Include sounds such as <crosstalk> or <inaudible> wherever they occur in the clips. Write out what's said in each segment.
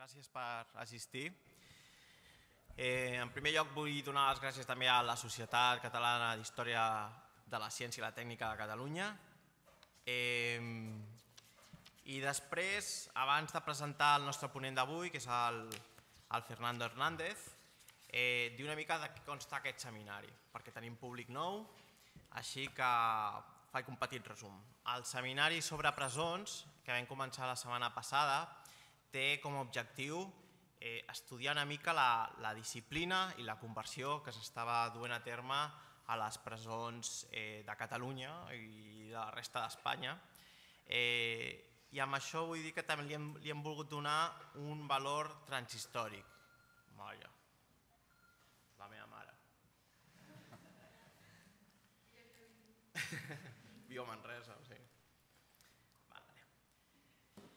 Gràcies per assistir. Eh, en primer lloc vull donar les gràcies també a la Societat Catalana d'Història de la Ciència i la Tècnica de Catalunya. Eh, I després, abans de presentar el nostre ponent d'avui, que és el, el Fernando Hernández, eh, dir una mica de què consta aquest seminari, perquè tenim públic nou, així que faig un petit resum. El seminari sobre presons, que vam començar la setmana passada, té com a objectiu eh, estudiar una mica la, la disciplina i la conversió que s'estava duent a terme a les presons eh, de Catalunya i de la resta d'Espanya. Eh, I amb això vull dir que també li hem, li hem volgut donar un valor transhistòric. Molla, la meva mare. <laughs> Viu a Manresa, o sigui. Vale.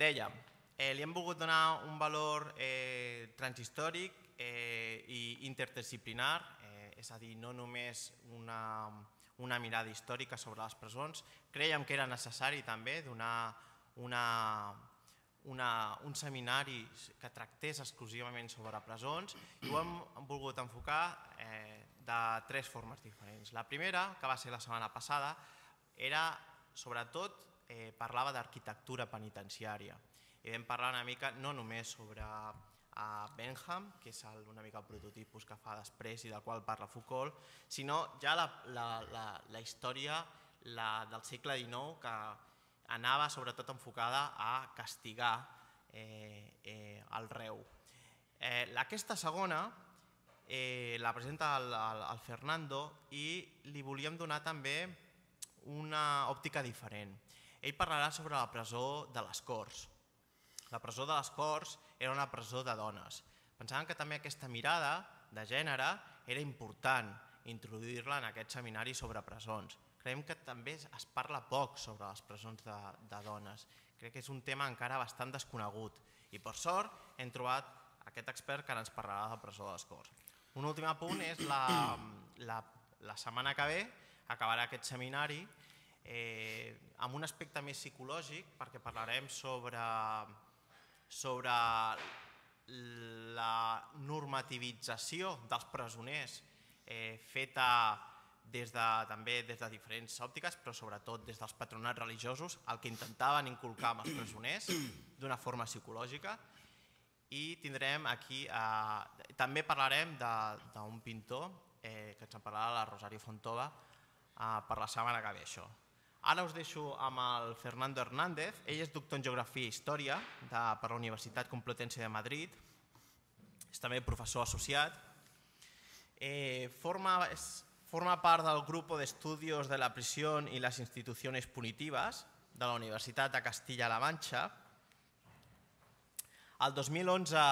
Dèiem, Eh, li hem volgut donar un valor eh, transhistòric eh, i interdisciplinar, eh, és a dir, no només una, una mirada històrica sobre les presons. Creiem que era necessari també donar una, una, un seminari que tractés exclusivament sobre presons i ho hem volgut enfocar eh, de tres formes diferents. La primera, que va ser la setmana passada, era, sobretot, eh, parlava d'arquitectura penitenciària i vam parlar una mica no només sobre a Benham, que és el, una mica el prototipus que fa després i del qual parla Foucault, sinó ja la, la, la, la història la, del segle XIX que anava sobretot enfocada a castigar eh, eh, el reu. Eh, aquesta segona eh, la presenta el, el, el Fernando i li volíem donar també una òptica diferent. Ell parlarà sobre la presó de les Corts, la presó de les Corts era una presó de dones. Pensaven que també aquesta mirada de gènere era important introduir-la en aquest seminari sobre presons. Creiem que també es parla poc sobre les presons de, de dones. Crec que és un tema encara bastant desconegut i per sort hem trobat aquest expert que ara ens parlarà de presó de les Corts. Un últim punt és la, la, la setmana que ve acabarà aquest seminari eh, amb un aspecte més psicològic perquè parlarem sobre sobre la normativització dels presoners eh, feta des de, també des de diferents òptiques, però sobretot des dels patronats religiosos, el que intentaven inculcar amb els presoners d'una forma psicològica. I tindrem aquí, eh, també parlarem d'un pintor, eh, que ens en parlarà la Rosario Fontova, eh, per la setmana que ve això. Ara us deixo amb el Fernando Hernández. Ell és doctor en Geografia i Història de, per la Universitat Complutense de Madrid. És també professor associat. Eh, forma, és, forma part del grup d'estudis de la prisió i les institucions punitives de la Universitat de Castilla-La Manxa. El 2011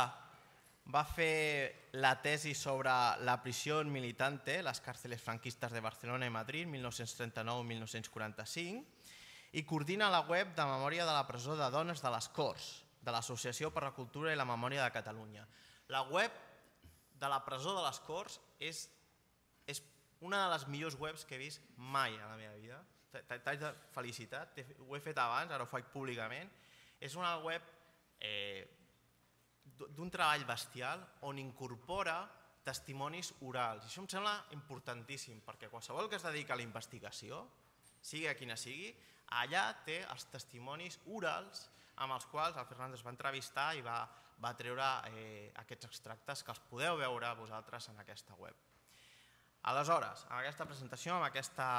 va fer la tesi sobre la prisió militante, les càrceles franquistes de Barcelona i Madrid, 1939-1945, i coordina la web de memòria de la presó de dones de les Corts, de l'Associació per la Cultura i la Memòria de Catalunya. La web de la presó de les Corts és, és una de les millors webs que he vist mai a la meva vida. T'haig de felicitar, ho he fet abans, ara ho faig públicament. És una web eh, d'un treball bestial on incorpora testimonis orals. I això em sembla importantíssim, perquè qualsevol que es dedica a la investigació, sigui quina sigui, allà té els testimonis orals amb els quals el Fernández es va entrevistar i va, va treure eh, aquests extractes que els podeu veure vosaltres en aquesta web. Aleshores, amb aquesta presentació, amb aquesta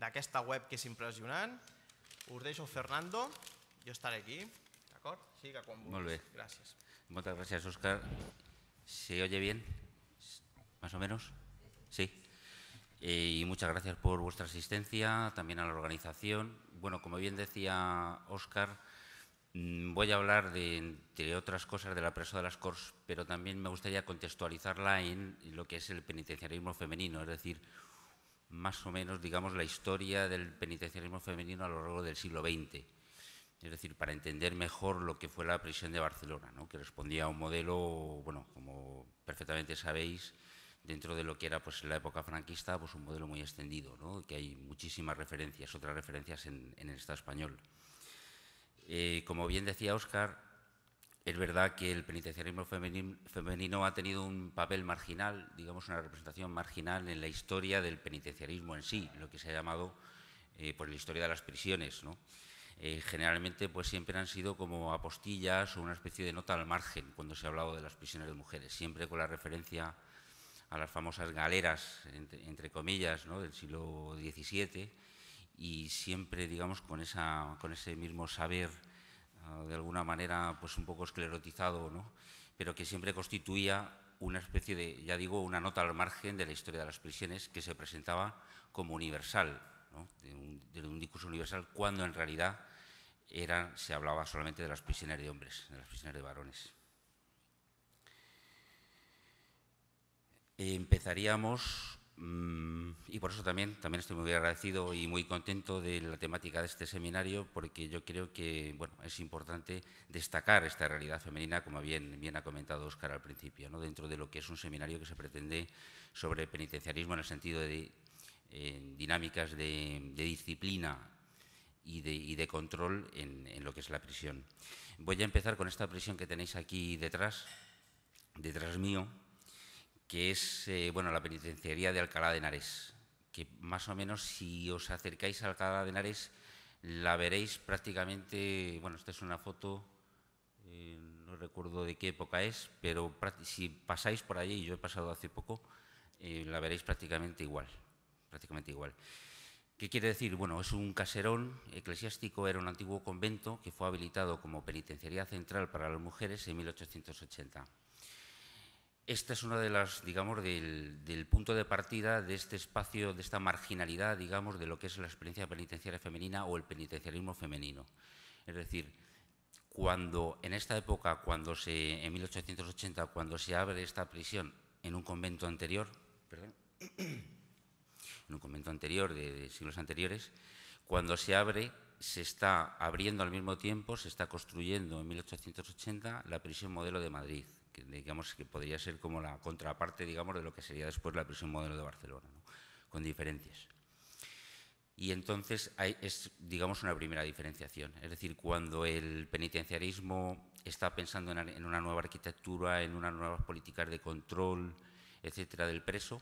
d'aquesta web que és impressionant, us deixo Fernando, jo estaré aquí, d'acord? Sí, que quan vulguis. Molt bé. Gràcies. Muchas gracias, Oscar. ¿Se oye bien? ¿Más o menos? Sí. Eh, y muchas gracias por vuestra asistencia, también a la organización. Bueno, como bien decía Óscar, mm, voy a hablar, de, entre otras cosas, de la presa de las CORS, pero también me gustaría contextualizarla en lo que es el penitenciarismo femenino, es decir, más o menos, digamos, la historia del penitenciarismo femenino a lo largo del siglo XX es decir, para entender mejor lo que fue la prisión de Barcelona, que respondía a un modelo, bueno, como perfectamente sabéis, dentro de lo que era pues, en la época franquista, pues un modelo muy extendido, que hay muchísimas referencias, otras referencias en, el Estado español. Eh, como bien decía Óscar, es verdad que el penitenciarismo femenino, ha tenido un papel marginal, digamos una representación marginal en la historia del penitenciarismo en sí, lo que se ha llamado eh, por pues, la historia de las prisiones. ¿no? Eh, generalmente pues siempre han sido como apostillas o una especie de nota al margen cuando se ha hablado de las prisiones de mujeres, siempre con la referencia a las famosas galeras, entre, comillas, del siglo XVII, y siempre, digamos, con, ese mismo saber, ah, de alguna manera, pues un poco esclerotizado, ¿no? pero que siempre constituía una especie de, ya digo, una nota al margen de la historia de las prisiones que se presentaba como universal, de un discurso universal, cuando en realidad se hablaba solamente de las prisiones de hombres, de las prisiones de varones. Empezaríamos, mm, y por eso también, también estoy muy agradecido y muy contento de la temática de este seminario, porque yo creo que bueno, es importante destacar esta realidad femenina, como bien, bien ha comentado Óscar al principio, ¿no? dentro de lo que es un seminario que se pretende sobre penitenciarismo en el sentido de eh, dinámicas de disciplina y de, control en, lo que es la prisión. Voy a empezar con esta prisión que tenéis aquí detrás, detrás mío, que es eh, bueno, la penitenciaría de Alcalá de Henares, que más o menos si os acercáis a Alcalá de Henares la veréis prácticamente, bueno, esta es una foto, eh, no recuerdo de qué época es, pero si pasáis por allí, y yo he pasado hace poco, eh, la veréis prácticamente igual, prácticamente igual. ¿Qué quiere decir? Bueno, es un caserón eclesiástico, era un antiguo convento que fue habilitado como penitenciaría central para las mujeres en 1880. Esta es una de las, digamos, del, punto de partida de este espacio, de esta marginalidad, digamos, de lo que es la experiencia penitenciaria femenina o el penitenciarismo femenino. Es decir, cuando en esta época, cuando se, en 1880, cuando se abre esta prisión en un convento anterior, perdón, en un convento anterior, de, siglos anteriores, cuando se abre, se está abriendo al mismo tiempo, se está construyendo en 1880 la prisión modelo de Madrid, que digamos que podría ser como la contraparte, digamos, de lo que sería después la prisión modelo de Barcelona, con diferencias. Y entonces es, digamos, una primera diferenciación. Es decir, cuando el penitenciarismo está pensando en, una nueva arquitectura, en unas nuevas políticas de control, etcétera, del preso,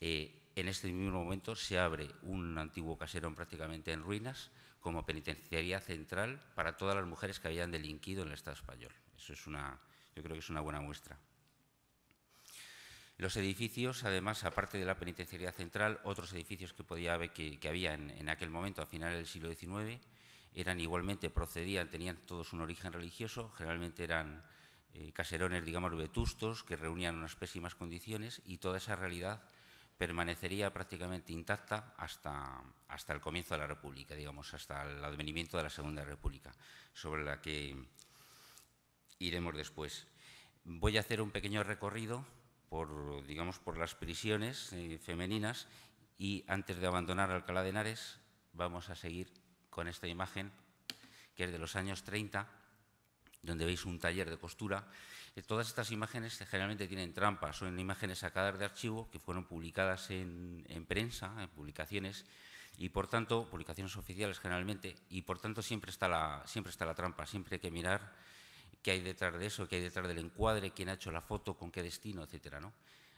eh, en este mismo momento se abre un antiguo caserón prácticamente en ruinas como penitenciaría central para todas las mujeres que habían delinquido en el Estado español. Eso es una, yo creo que es una buena muestra. Los edificios, además, aparte de la penitenciaría central, otros edificios que, podía haber, que, había en, aquel momento, a finales del siglo XIX, eran igualmente, procedían, tenían todos un origen religioso, generalmente eran eh, caserones, digamos, vetustos, que reunían unas pésimas condiciones y toda esa realidad permanecería prácticamente intacta hasta, hasta el comienzo de la República, digamos, hasta el advenimiento de la Segunda República, sobre la que iremos después. Voy a hacer un pequeño recorrido por, digamos, por las prisiones eh, femeninas y antes de abandonar Alcalá de Henares vamos a seguir con esta imagen que es de los años 30 donde veis un taller de costura. Eh, todas estas imágenes generalmente tienen trampas, son imágenes sacadas de archivo que fueron publicadas en, prensa, en publicaciones, y por tanto, publicaciones oficiales generalmente, y por tanto siempre está la, siempre está la trampa, siempre hay que mirar qué hay detrás de eso, qué hay detrás del encuadre, quién ha hecho la foto, con qué destino, etc.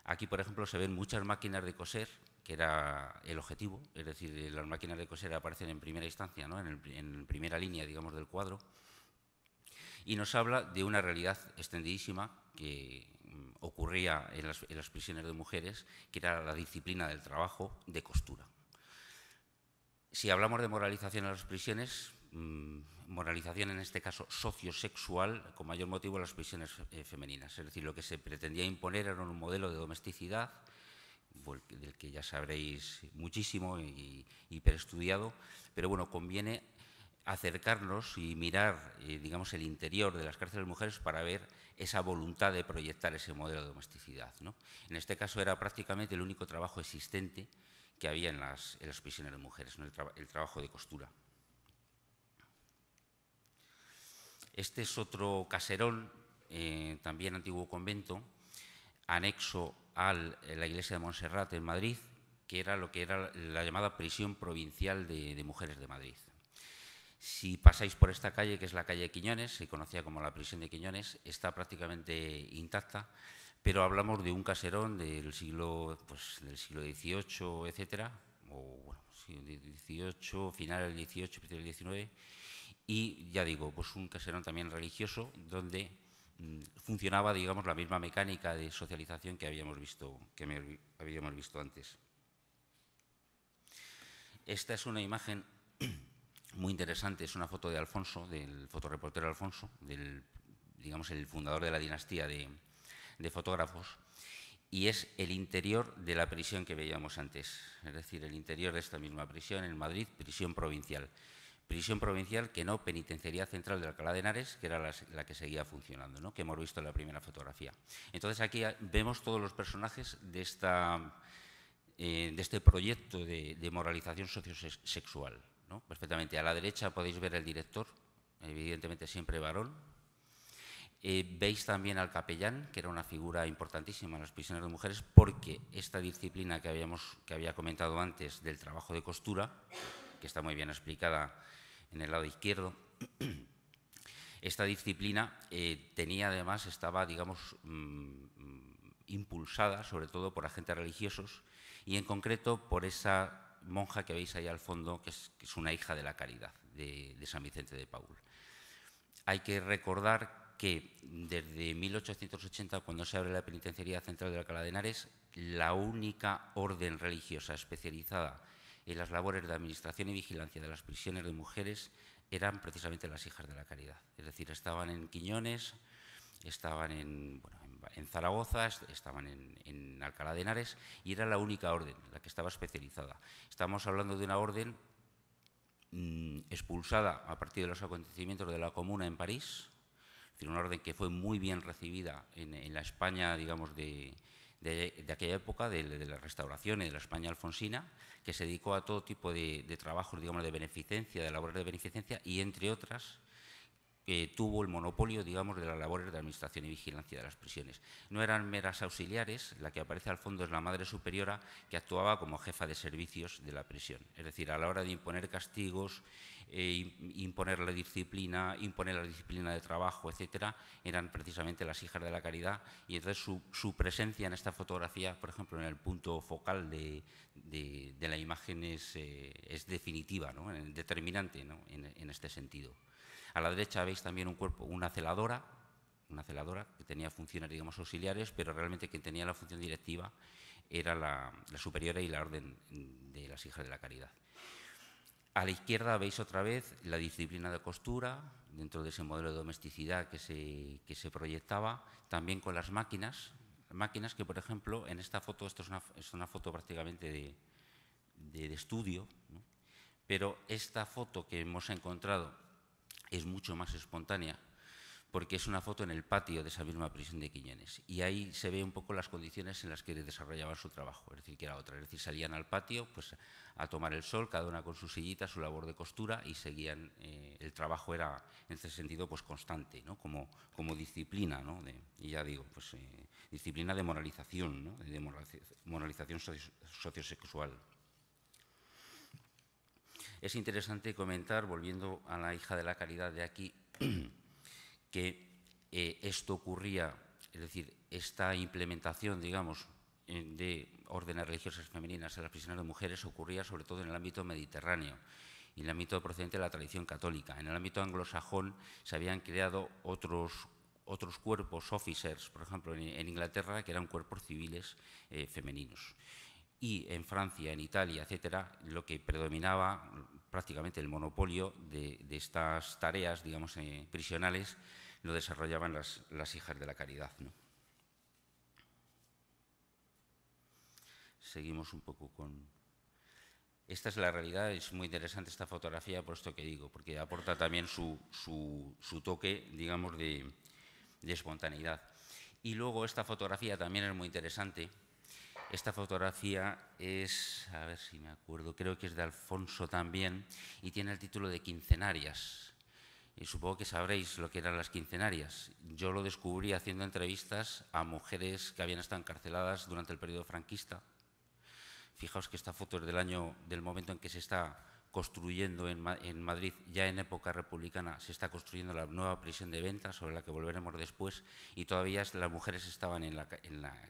Aquí, por ejemplo, se ven muchas máquinas de coser, que era el objetivo, es decir, las máquinas de coser aparecen en primera instancia, en, en primera línea, digamos, del cuadro y nos habla de una realidad extendidísima que mm, ocurría en las, prisiones de mujeres, que era la disciplina del trabajo de costura. Si hablamos de moralización en las prisiones, mm, moralización en este caso sociosexual, con mayor motivo en las prisiones eh, femeninas. Es decir, lo que se pretendía imponer era un modelo de domesticidad, del que ya sabréis muchísimo y hiperestudiado, pero bueno, conviene acercarnos y mirar, eh, digamos, el interior de las cárceles de mujeres para ver esa voluntad de proyectar ese modelo de domesticidad. ¿no? En este caso era prácticamente el único trabajo existente que había en las, prisiones de mujeres, el, trabajo de costura. Este es otro caserón, eh, también antiguo convento, anexo a la iglesia de Montserrat en Madrid, que era lo que era la llamada prisión provincial de mujeres de Madrid. Si pasáis por esta calle, que es la calle Quiñones, se conocía como la prisión de Quiñones, está prácticamente intacta, pero hablamos de un caserón del siglo, pues, del siglo XVIII, etcétera, o bueno, final del XVIII, principio del XIX, y ya digo, pues un caserón también religioso donde mm, funcionaba, digamos, la misma mecánica de socialización que habíamos visto, que habíamos visto antes. Esta es una imagen muy interesante, es una foto de Alfonso, del fotoreportero Alfonso, del, digamos, el fundador de la dinastía de, fotógrafos, y es el interior de la prisión que veíamos antes, es decir, el interior de esta misma prisión en Madrid, prisión provincial. Prisión provincial que no penitenciaría central de Alcalá de Henares, que era la, que seguía funcionando, ¿no? que hemos visto en la primera fotografía. Entonces aquí vemos todos los personajes de, esta, eh, de este proyecto de, de moralización sociosexual. ¿no? perfectamente. A la derecha podéis ver el director, evidentemente siempre varón. Eh, veis también al capellán, que era una figura importantísima en las prisiones de mujeres, porque esta disciplina que, habíamos, que había comentado antes del trabajo de costura, que está muy bien explicada en el lado izquierdo, <clears throat> esta disciplina eh, tenía además, estaba, digamos, mm, impulsada sobre todo por agentes religiosos y en concreto por esa monja que veis ahí al fondo, que es, una hija de la caridad de, San Vicente de Paul. Hay que recordar que desde 1880, cuando se abre la penitenciaría central de Alcalá de Henares, la única orden religiosa especializada en las labores de administración y vigilancia de las prisiones de mujeres eran precisamente las hijas de la caridad. Es decir, estaban en Quiñones, estaban en, bueno, en Zaragoza, estaban en, Alcalá de Henares y era la única orden, la que estaba especializada. Estamos hablando de una orden mm, expulsada a partir de los acontecimientos de la Comuna en París, es una orden que fue muy bien recibida en, la España, digamos, de, de, aquella época, de, de la restauración y de la España alfonsina, que se dedicó a todo tipo de, trabajos, digamos, de beneficencia, de labores de beneficencia y, entre otras, tuvo el monopolio, digamos, de las labores de administración y vigilancia de las prisiones. No eran meras auxiliares, la que aparece al fondo es la madre superiora, que actuaba como jefa de servicios de la prisión. Es decir, a la hora de imponer castigos, eh, imponer la disciplina, imponer la disciplina de trabajo, etcétera, eran precisamente las hijas de la caridad. Y entonces su, presencia en esta fotografía, por ejemplo, en el punto focal de, la imagen es, eh, definitiva, ¿no? determinante en este sentido. A la derecha veis también un cuerpo, una celadora, una celadora que tenía funciones, auxiliares, pero realmente quien tenía la función directiva era la, superiora y la orden de las hijas de la caridad. A la izquierda veis otra vez la disciplina de costura, dentro de ese modelo de domesticidad que se, proyectaba, también con las máquinas, máquinas que, por ejemplo, en esta foto, esto es una, foto prácticamente de, estudio, pero esta foto que hemos encontrado es mucho más espontánea, porque es una foto en el patio de esa misma prisión de Quiñones. Y ahí se ve un poco las condiciones en las que desarrollaba su trabajo, es decir, que era otra. Es decir, salían al patio pues, a tomar el sol, cada una con su sillita, su labor de costura, y seguían, eh, el trabajo era, en ese sentido, pues constante, ¿no? como, como disciplina, ¿no? y ya digo, pues eh, disciplina de moralización, ¿no? de moralización socio sociosexual. Es interesante comentar, volviendo a la hija de la caridad de aquí, <clears throat> que eh, esto ocurría, es decir, esta implementación, digamos, eh, de órdenes religiosas femeninas en las prisiones de mujeres ocurría sobre todo en el ámbito mediterráneo y en el ámbito procedente de la tradición católica. En el ámbito anglosajón se habían creado otros, otros cuerpos, officers, por ejemplo, en, Inglaterra, que eran cuerpos civiles eh, femeninos y en Francia, en Italia, etcétera, lo que predominaba prácticamente el monopolio de, estas tareas, digamos, eh, prisionales, lo desarrollaban las, hijas de la caridad. Seguimos un poco con... Esta es la realidad, es muy interesante esta fotografía por esto que digo, porque aporta también su, toque, digamos, de espontaneidad. Y luego esta fotografía también es muy interesante, esta fotografía es, a ver si me acuerdo, creo que es de Alfonso también, y tiene el título de Quincenarias. Y supongo que sabréis lo que eran las quincenarias. Yo lo descubrí haciendo entrevistas a mujeres que habían estado encarceladas durante el periodo franquista. Fijaos que esta foto es del año, del momento en que se está construyendo en, Madrid, ya en época republicana, se está construyendo la nueva prisión de venta, sobre la que volveremos después, y todavía las mujeres estaban en la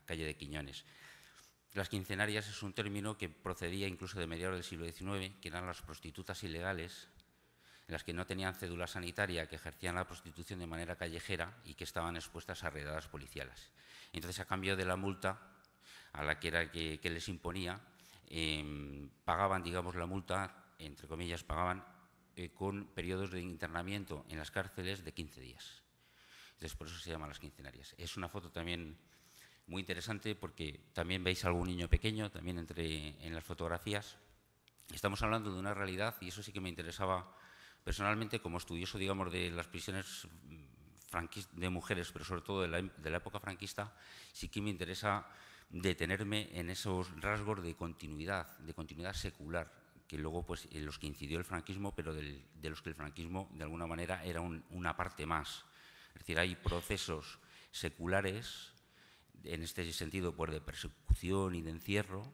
calle de Quiñones. Las quincenarias es un término que procedía incluso de mediados del siglo XIX, que eran las prostitutas ilegales, las que no tenían cédula sanitaria, que ejercían la prostitución de manera callejera y que estaban expuestas a redadas policiales. Entonces, a cambio de la multa a la que, que, les imponía, em, pagaban, digamos, la multa, entre comillas, pagaban eh, con periodos de internamiento en las cárceles de 15 días. Entonces, por eso se llaman las quincenarias. Es una foto también muy interesante porque también veis algún niño pequeño, también entre en las fotografías. Estamos hablando de una realidad y eso sí que me interesaba personalmente como estudioso, digamos, de las prisiones mm, de mujeres, pero sobre todo de la, em, de la época franquista, sí que me interesa detenerme en esos rasgos de continuidad, de continuidad secular, que luego pues en los que incidió el franquismo, pero de los que el franquismo de alguna manera era una parte más. Es decir, hay procesos seculares en este sentido por pues, de persecución y de encierro,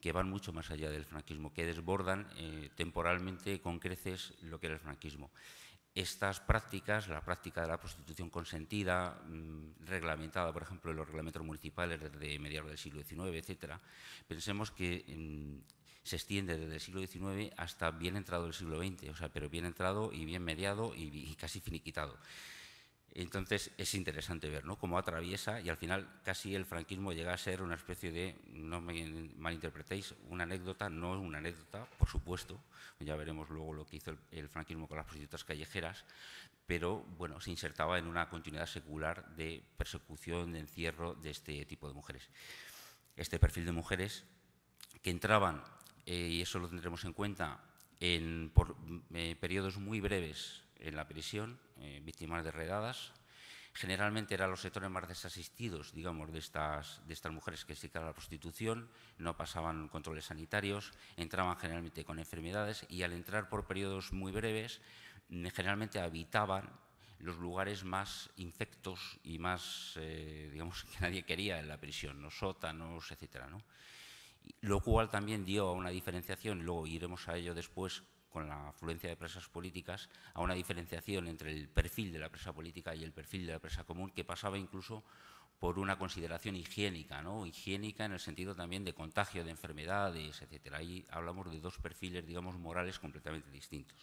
que van mucho más allá del franquismo, que desbordan eh, temporalmente con creces lo que era el franquismo. Estas prácticas, la práctica de la prostitución consentida, mm, reglamentada, por ejemplo, en los reglamentos municipales desde mediados del siglo XIX, etcétera, pensemos que mm, se extiende desde el siglo XIX hasta bien entrado el siglo XX, o sea, pero bien entrado y bien mediado y casi finiquitado. Entonces es interesante ver ¿no? cómo atraviesa y al final casi el franquismo llega a ser una especie de, no me malinterpretéis, una anécdota, no es una anécdota, por supuesto, ya veremos luego lo que hizo el, franquismo con las prostitutas callejeras, pero bueno, se insertaba en una continuidad secular de persecución, de encierro de este tipo de mujeres. Este perfil de mujeres que entraban, eh, y eso lo tendremos en cuenta, en por, eh, periodos muy breves en la prisión, eh, víctimas de redadas. Generalmente eran los sectores más desasistidos, digamos, de estas, de estas mujeres que se dedicaban a la prostitución, no pasaban controles sanitarios, entraban generalmente con enfermedades y al entrar por periodos muy breves, mm, generalmente habitaban los lugares más infectos y más, eh, digamos, <laughs> que nadie quería en la prisión, los sótanos, etcétera, ¿no? Lo cual también dio a una diferenciación, luego iremos a ello después, con la afluencia de presas políticas, a una diferenciación entre el perfil de la presa política y el perfil de la presa común, que pasaba incluso por una consideración higiénica, ¿no? higiénica en el sentido también de contagio de enfermedades, etc. Ahí hablamos de dos perfiles, digamos, morales completamente distintos.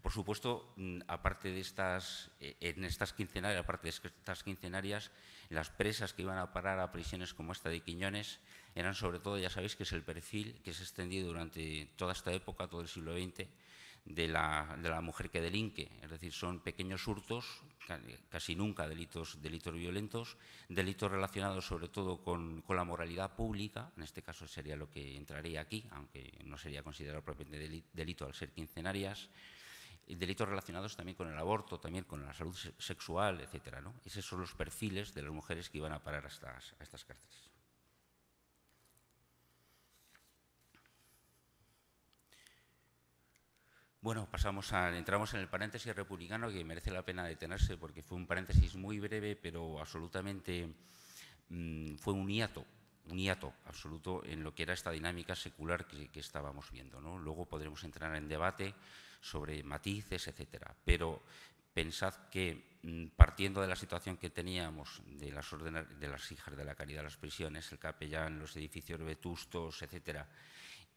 Por supuesto, mm, aparte de estas, eh, en estas aparte de estas quincenarias, las presas que iban a parar a prisiones como esta de Quiñones eran sobre todo, ya sabéis, que es el perfil que se ha extendido durante toda esta época, todo el siglo XX, de la, mujer que delinque. Es decir, son pequeños hurtos, casi nunca delitos, violentos, delitos relacionados sobre todo con, la moralidad pública, en este caso sería lo que entraría aquí, aunque no sería considerado propiamente delito al ser quincenarias, delitos relacionados también con el aborto, también con la salud sexual, etc. ¿no? Esos son los perfiles de las mujeres que iban a parar a estas cárceles. Bueno, pasamos entramos en el paréntesis republicano que merece la pena detenerse porque fue un paréntesis muy breve, pero absolutamente mm, fue un hiato, un hiato absoluto en lo que era esta dinámica secular que, estábamos viendo. Luego podremos entrar en debate sobre matices, etcétera. Pero pensad que mm, partiendo de la situación que teníamos de las, de las hijas de la caridad de las prisiones, el capellán, los edificios vetustos, etcétera,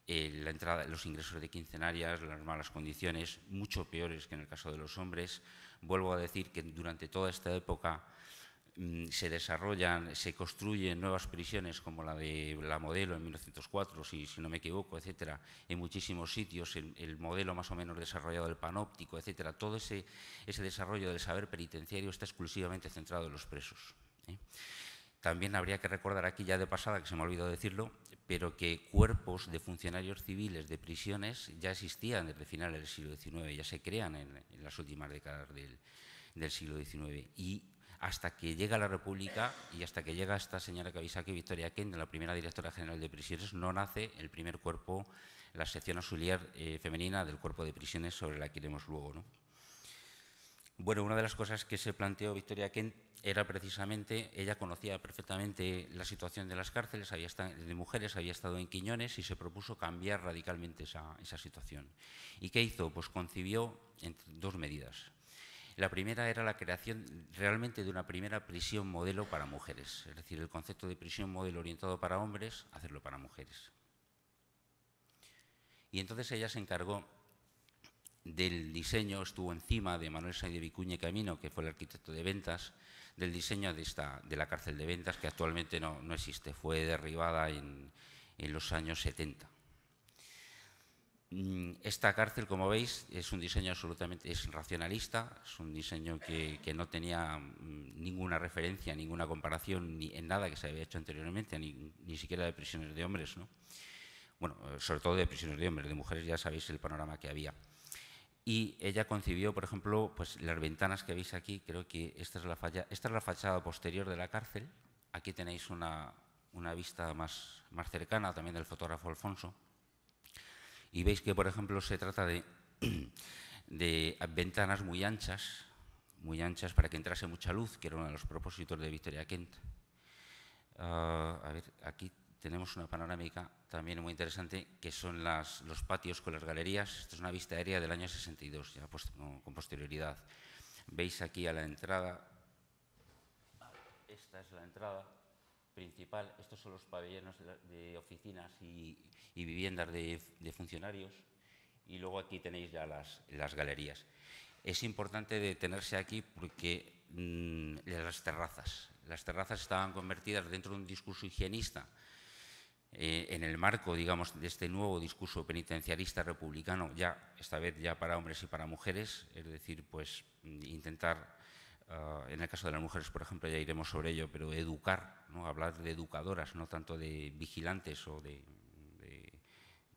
eh, la los ingresos de quincenarias, las malas condiciones, mucho peores que en el caso de los hombres. Vuelvo a decir que durante toda esta época mm, se desarrollan, se construyen nuevas prisiones como la de la modelo en 1904, si, no me equivoco, etcétera, en muchísimos sitios, el, modelo más o menos desarrollado del panóptico, etcétera. Todo ese, desarrollo del saber penitenciario está exclusivamente centrado en los presos. ¿eh? También habría que recordar aquí ya de pasada, que se me ha olvidado decirlo, pero que cuerpos de funcionarios civiles de prisiones ya existían desde finales del siglo XIX, ya se crean en, las últimas décadas del, siglo XIX. Y hasta que llega la República y hasta que llega esta señora que que Victoria Kent, la primera directora general de prisiones, no nace el primer cuerpo, la sección auxiliar eh, femenina del cuerpo de prisiones sobre la que iremos luego. ¿no? Bueno, una de las cosas que se planteó Victoria Kent era precisamente, ella conocía perfectamente la situación de las cárceles había de mujeres, había estado en Quiñones y se propuso cambiar radicalmente esa, esa situación. ¿Y qué hizo? Pues concibió dos medidas. La primera era la creación realmente de una primera prisión modelo para mujeres, es decir, el concepto de prisión modelo orientado para hombres, hacerlo para mujeres. Y entonces ella se encargó del diseño, estuvo encima de Manuel Saide de Vicuña Camino, que fue el arquitecto de ventas, del diseño de, la cárcel de ventas, que actualmente no, existe, fue derribada en, los años 70. Mm, esta cárcel, como veis, es un diseño absolutamente es racionalista, es un diseño que, no tenía mm, ninguna referencia, ninguna comparación ni en nada que se había hecho anteriormente, ni, siquiera de prisiones de hombres. Bueno, sobre todo de prisiones de hombres, de mujeres ya sabéis el panorama que había y ella concibió, por ejemplo, pues las ventanas que veis aquí, creo que esta es la, falla, fachada posterior de la cárcel, aquí tenéis una, vista más, cercana también del fotógrafo Alfonso, y veis que, por ejemplo, se trata <clears throat> de, ventanas muy anchas, muy anchas para que entrase mucha luz, que era uno de los propósitos de Victoria Kent. Ah, a ver, aquí tenemos una panorámica también muy interesante, que son los patios con las galerías. Esta es una vista aérea del año 62, ya con posterioridad. Veis aquí a la entrada, esta es la entrada principal, estos son los pabellones de oficinas y, viviendas de, funcionarios y luego aquí tenéis ya las, galerías. Es importante detenerse aquí porque mm, las terrazas, las terrazas estaban convertidas dentro de un discurso higienista eh, en el marco, digamos, de este nuevo discurso penitenciarista republicano, ya esta vez ya para hombres y para mujeres, es decir, pues intentar, ah, en el caso de las mujeres, por ejemplo, ya iremos sobre ello, pero educar, ¿no? hablar de educadoras, no tanto de vigilantes o de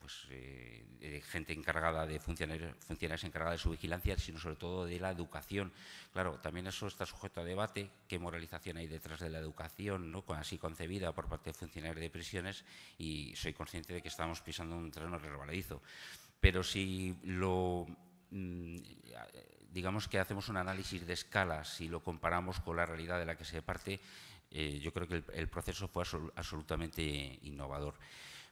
pues, eh, gente encargada de funcionarios, funcionarios encargados de su vigilancia, sino sobre todo de la educación. Claro, también eso está sujeto a debate, qué moralización hay detrás de la educación, ¿no? así concebida por parte de funcionarios de prisiones, y soy consciente de que estamos pisando un terreno resbaladizo. Pero si lo mm, digamos que hacemos un análisis de escalas si lo comparamos con la realidad de la que se parte, eh, yo creo que el proceso fue absolutamente innovador.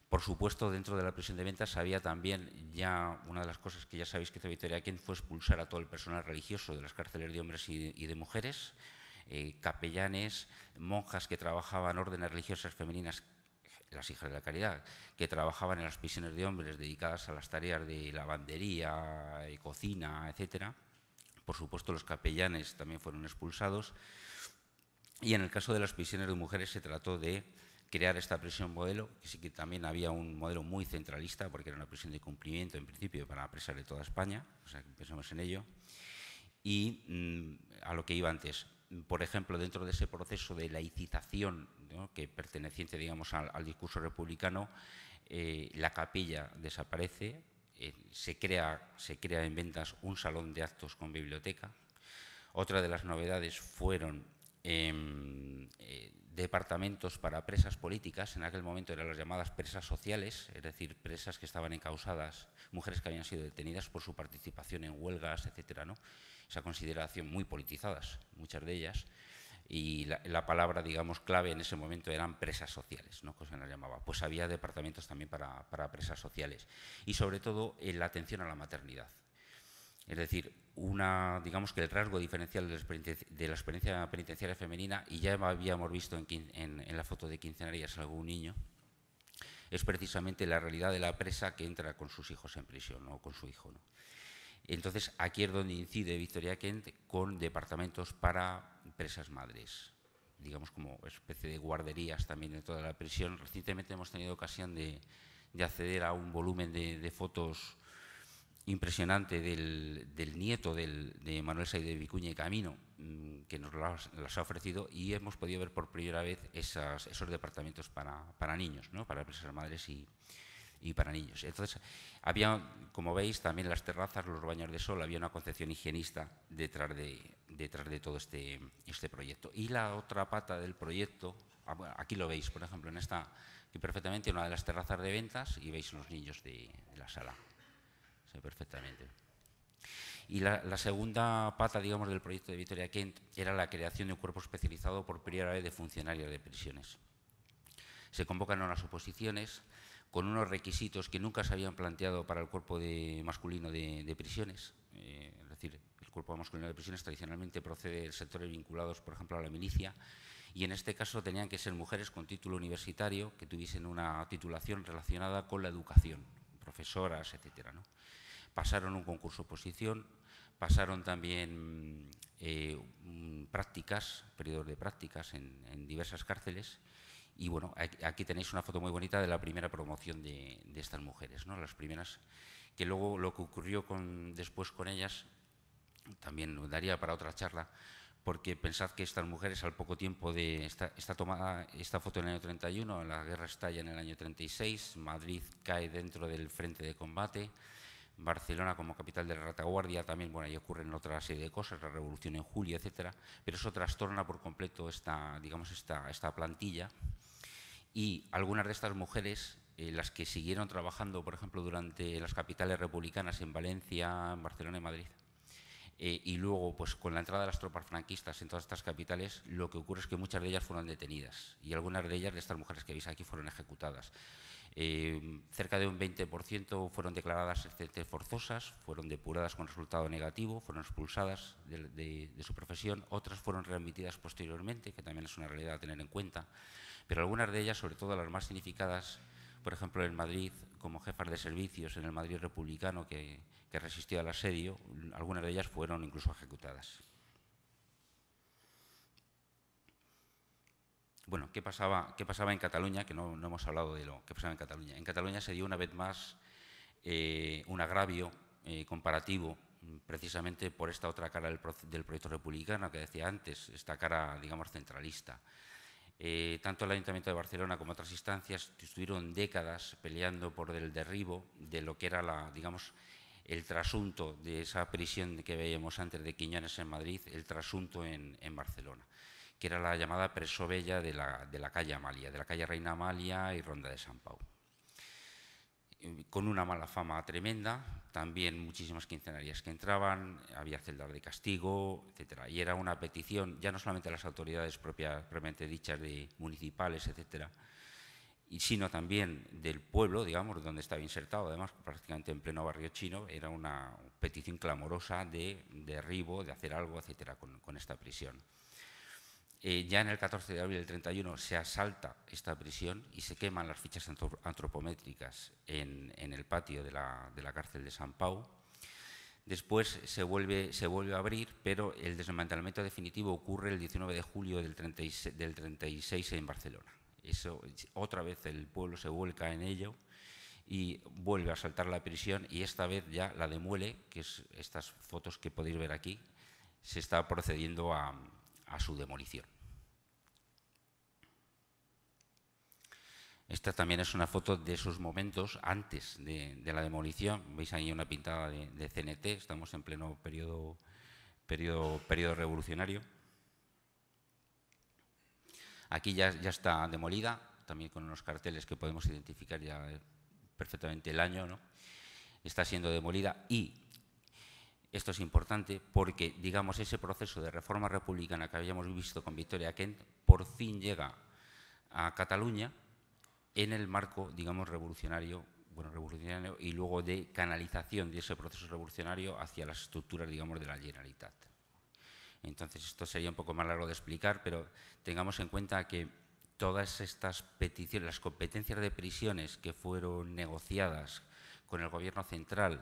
Por supuesto, dentro de la prisión de ventas había también ya una de las cosas que ya sabéis que hizo Victoria quien fue expulsar a todo el personal religioso de las cárceles de hombres y de, mujeres, eh, capellanes, monjas que trabajaban órdenes religiosas femeninas, las hijas de la caridad, que trabajaban en las prisiones de hombres dedicadas a las tareas de lavandería, y eh, cocina, etc. Por supuesto, los capellanes también fueron expulsados. Y en el caso de las prisiones de mujeres se trató de crear esta prisión modelo, que sí que también había un modelo muy centralista, porque era una prisión de cumplimiento en principio para presa de toda España, o sea que en ello, y mm, a lo que iba antes. Por ejemplo, dentro de ese proceso de laicización, que perteneciente digamos, al, discurso republicano, eh, la capilla desaparece, eh, se, crea, se crea en ventas un salón de actos con biblioteca. Otra de las novedades fueron Em, eh, departamentos para presas políticas, en aquel momento eran las llamadas presas sociales, es decir, presas que estaban encausadas, mujeres que habían sido detenidas por su participación en huelgas, etcétera, ¿no? Esa consideración muy politizadas, muchas de ellas, y la, palabra, digamos, clave en ese momento eran presas sociales, ¿no? se llamaba. Pues había departamentos también para, para presas sociales y sobre todo la atención a la maternidad es decir, una, digamos que el rasgo diferencial de la experiencia, penitenciaria femenina, y ya habíamos visto en, la foto de quincenarias algún niño, es precisamente la realidad de la presa que entra con sus hijos en prisión o con su hijo. ¿no? Entonces, aquí es donde incide Victoria Kent con departamentos para presas madres, digamos como especie de guarderías también dentro de toda la prisión. Recientemente hemos tenido ocasión de, acceder a un volumen de, de fotos impresionante del, nieto de Manuel Saide de Vicuña y Camino, mm, que nos las ha ofrecido y hemos podido ver por primera vez esas, esos departamentos para, niños, para empresas madres y, para niños. Entonces, había, como veis, también las terrazas, los baños de sol, había una concepción higienista detrás de, todo este, este proyecto. Y la otra pata del proyecto, ah, aquí lo veis, por ejemplo, en esta, perfectamente, una de las terrazas de ventas y veis los niños de la sala perfectamente. Y la, segunda pata, digamos, del proyecto de Victoria Kent era la creación de un cuerpo especializado por primera vez de funcionarios de prisiones. Se convocan unas oposiciones con unos requisitos que nunca se habían planteado para el cuerpo masculino de, prisiones. Eh, es decir, el cuerpo masculino de prisiones tradicionalmente procede de sectores vinculados, por ejemplo, a la milicia, y en este caso tenían que ser mujeres con título universitario que tuviesen una titulación relacionada con la educación, profesoras, etcétera. ¿no? pasaron un concurso oposición, pasaron también eh, prácticas, periodos de prácticas en, diversas cárceles. Y bueno, aquí tenéis una foto muy bonita de la primera promoción de, estas mujeres, ¿no? las primeras, que luego lo que ocurrió con, después con ellas también daría para otra charla, porque pensad que estas mujeres al poco tiempo de esta, tomada, esta foto en el año 31, la guerra estalla en el año 36, Madrid cae dentro del frente de combate, Barcelona como capital de la retaguardia también, bueno, ahí ocurren otra serie de cosas, la revolución en julio, etcétera, pero eso trastorna por completo esta, digamos, esta, plantilla. Y algunas de estas mujeres, eh, las que siguieron trabajando, por ejemplo, durante las capitales republicanas en Valencia, en Barcelona y Madrid, eh, y luego, pues con la entrada de las tropas franquistas en todas estas capitales, lo que ocurre es que muchas de ellas fueron detenidas y algunas de ellas, de estas mujeres que veis aquí, fueron ejecutadas. Em, cerca de un 20% fueron declaradas forzosas, fueron depuradas con resultado negativo, fueron expulsadas de, su profesión, otras fueron readmitidas posteriormente, que también es una realidad a tener en cuenta, pero algunas de ellas, sobre todo las más significadas, por ejemplo en Madrid, como jefas de servicios en el Madrid republicano que, que resistió al asedio, algunas de ellas fueron incluso ejecutadas. Bueno, ¿qué pasaba, en Cataluña? Que no, hemos hablado de lo que pasaba en Cataluña. En Cataluña se dio una vez más eh, un agravio eh, comparativo precisamente por esta otra cara del, proyecto republicano que decía antes, esta cara, digamos, centralista. Eh, tanto el Ayuntamiento de Barcelona como otras instancias estuvieron décadas peleando por el derribo de lo que era la, digamos, el trasunto de esa prisión que veíamos antes de Quiñones en Madrid, el trasunto en Barcelona que era la llamada preso de la, de la calle Amalia, de la calle Reina Amalia y Ronda de San Pau. Con una mala fama tremenda, también muchísimas quincenarias que entraban, había celdas de castigo, etcétera. Y era una petición, ya no solamente a las autoridades propias, propiamente dichas, de municipales, etcétera, sino también del pueblo, digamos, donde estaba insertado, además prácticamente en pleno barrio chino, era una petición clamorosa de derribo, de hacer algo, etcétera, con esta prisión. Eh, ya en el 14 de abril del 31 se asalta esta prisión y se queman las fichas antropométricas en, el patio de la, cárcel de San Pau. Después se vuelve, se vuelve, a abrir, pero el desmantelamiento definitivo ocurre el 19 de julio del 36, del 36 en Barcelona. Eso, otra vez el pueblo se vuelca en ello y vuelve a asaltar la prisión y esta vez ya la demuele, que es estas fotos que podéis ver aquí, se está procediendo a, a su demolición. Esta también es una foto de esos momentos antes de, la demolición. Veis ahí una pintada de, CNT, estamos en pleno periodo, periodo, periodo revolucionario. Aquí ya, ya, está demolida, también con unos carteles que podemos identificar ya perfectamente el año. ¿no? Está siendo demolida y esto es importante porque, digamos, ese proceso de reforma republicana que habíamos visto con Victoria Kent por fin llega a Cataluña en el marco, digamos, revolucionario, bueno, revolucionario y luego de canalización de ese proceso revolucionario hacia las estructuras, digamos, de la Generalitat. Entonces, esto sería un poco más largo de explicar, pero tengamos en cuenta que todas estas peticiones, las competencias de prisiones que fueron negociadas con el gobierno central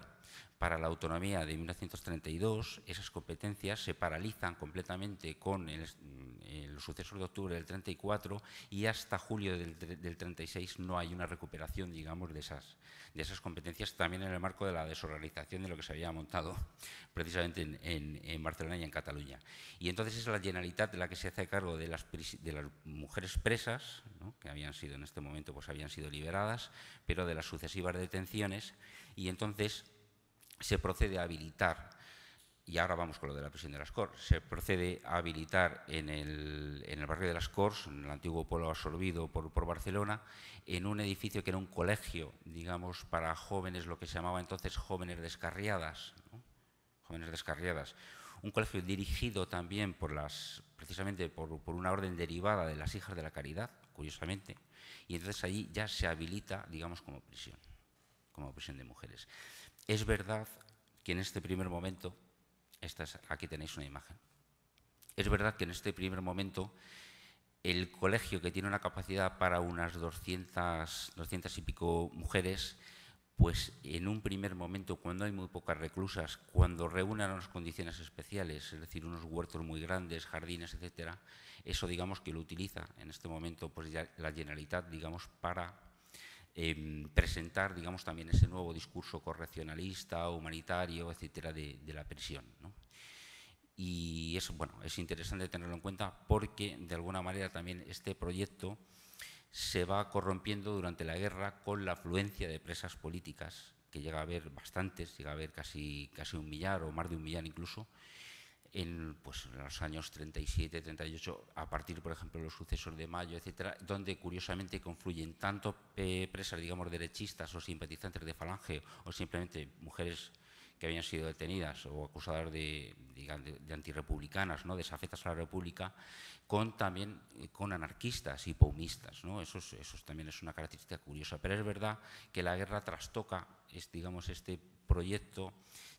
para la autonomía de 1932, esas competencias se paralizan completamente con el, mm, sucesor de octubre del 34 y hasta julio del, 36 no hay una recuperación, digamos, de esas, de esas, competencias, también en el marco de la desorganización de lo que se había montado <laughs> precisamente en, Barcelona y en Cataluña. Y entonces es la de la que se hace cargo de las, de las mujeres presas, que habían sido en este momento, pues habían sido liberadas, pero de las sucesivas detenciones, y entonces se procede a habilitar, y ahora vamos con lo de la prisión de las Corts, se procede a habilitar en el, barrio de las Corts, en el antiguo pueblo absorbido por, Barcelona, en un edificio que era un colegio, digamos, para jóvenes, lo que se llamaba entonces jóvenes descarriadas, jóvenes descarriadas, un colegio dirigido también por las, precisamente por, por, una orden derivada de las hijas de la caridad, curiosamente, y entonces allí ya se habilita, digamos, como prisión, como prisión de mujeres. Es verdad que en este primer momento, aquí tenéis una imagen, es verdad que en este primer momento el colegio que tiene una capacidad para unas 200, 200 y pico mujeres, pues en un primer momento, cuando hay muy pocas reclusas, cuando reúnen unas condiciones especiales, es decir, unos huertos muy grandes, jardines, etcétera, eso digamos que lo utiliza en este momento pues ya la generalidad, digamos, para Em, presentar, digamos, también ese nuevo discurso correccionalista, humanitario, etcétera, de, la prisión. Y es, bueno, es interesante tenerlo en cuenta porque, de alguna manera, también este proyecto se va corrompiendo durante la guerra con la afluencia de presas políticas, que llega a haber bastantes, llega a haber casi, casi un millar o más de un millar incluso, en, pues, en los años 37, 38, a partir, por ejemplo, de los sucesos de Mayo, etcétera, donde curiosamente confluyen tanto eh, presas, digamos, derechistas o simpatizantes de Falange o simplemente mujeres que habían sido detenidas o acusadas de, digamos, de, antirrepublicanas, ¿no? desafectas a la República, con también eh, con anarquistas y paumistas. ¿no? Eso, eso también es una característica curiosa. Pero es verdad que la guerra trastoca es, digamos, este proyecto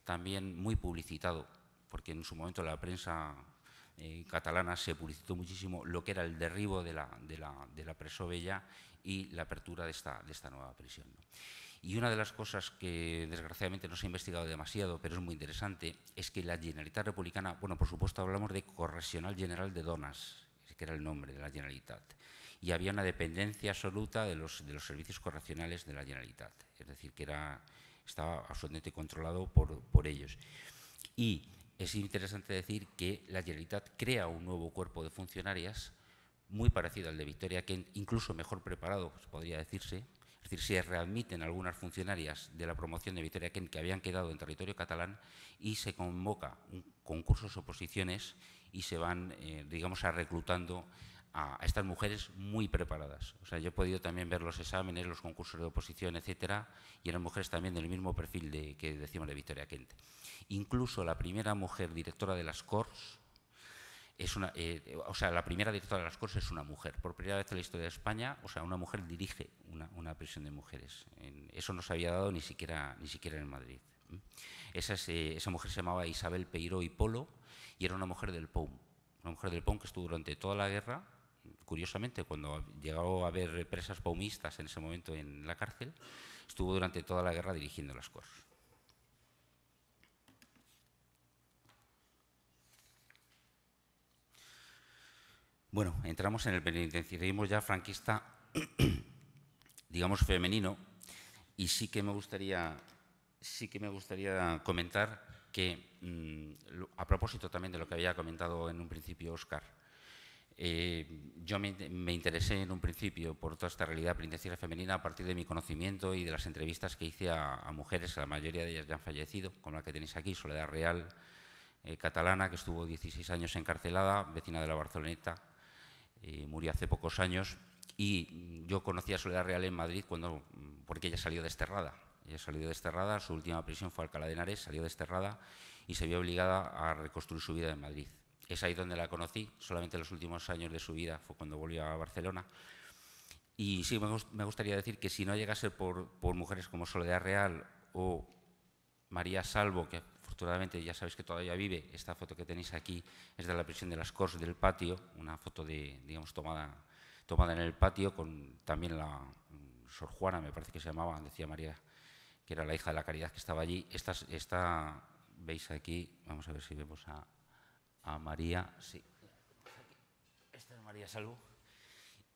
también muy publicitado porque en su momento la prensa eh, catalana se publicitó muchísimo lo que era el derribo de la, de la, de la y la apertura de esta, de esta nueva prisión. Y una de las cosas que desgraciadamente no se ha investigado demasiado, pero es muy interesante, es que la Generalitat Republicana, bueno, por supuesto hablamos de correcional General de Donas, que era el nombre de la Generalitat, y había una dependencia absoluta de los, de los servicios correccionales de la Generalitat, es decir, que era, estaba absolutamente controlado por, por ellos. Y es interesante decir que la Generalitat crea un nuevo cuerpo de funcionarias muy parecido al de Victoria Kent, incluso mejor preparado, pues, podría decirse. Es decir, se readmiten algunas funcionarias de la promoción de Victoria Kent que habían quedado en territorio catalán y se convoca un concursos oposiciones y se van, eh, digamos, a reclutando a estas mujeres muy preparadas. O sea, yo he podido también ver los exámenes, los concursos de oposición, etcétera, y eran mujeres también del mismo perfil de, que decimos de Victoria Kent. Incluso la primera mujer directora de las CORS, es una, eh, o sea, la primera directora de las Corts es una mujer. Por primera vez en la historia de España, o sea, una mujer dirige una, una prisión de mujeres. eso no se había dado ni siquiera, ni siquiera en Madrid. ¿Mm? Esa, eh, esa mujer se llamaba Isabel Peiró y Polo y era una mujer del POUM. Una mujer del POUM que estuvo durante toda la guerra curiosamente, cuando llegó a haber presas paumistas en ese momento en la cárcel, estuvo durante toda la guerra dirigiendo las cosas. Bueno, entramos en el penitenciarismo ya franquista, <clears throat> digamos femenino, y sí que me gustaría, sí que me gustaría comentar que, mm, a propósito también de lo que había comentado en un principio Oscar, eh, yo me, interesé en un principio por toda esta realidad penitenciaria femenina a partir de mi conocimiento y de las entrevistas que hice a, mujeres, la mayoría de ellas ya han fallecido, como la que tenéis aquí, Soledad Real, eh, catalana, que estuvo 16 años encarcelada, vecina de la Barceloneta, eh, murió hace pocos años. Y yo conocí a Soledad Real en Madrid cuando, porque ella salió desterrada. Ella salió desterrada, su última prisión fue Alcalá de Henares, salió desterrada y se vio obligada a reconstruir su vida en Madrid. Es ahí donde la conocí, solamente en los últimos años de su vida fue cuando volvió a Barcelona. Y sí, me, gustaría decir que si no llegase por, mujeres como Soledad Real o María Salvo, que afortunadamente ya sabéis que todavía vive, esta foto que tenéis aquí es de la prisión de las Cors del patio, una foto de, digamos, tomada, tomada en el patio con también la mm, Sor Juana, me parece que se llamaba, decía María, que era la hija de la caridad que estaba allí. esta veis aquí, vamos a ver si vemos a, a María, sí. Esta es María Salvo.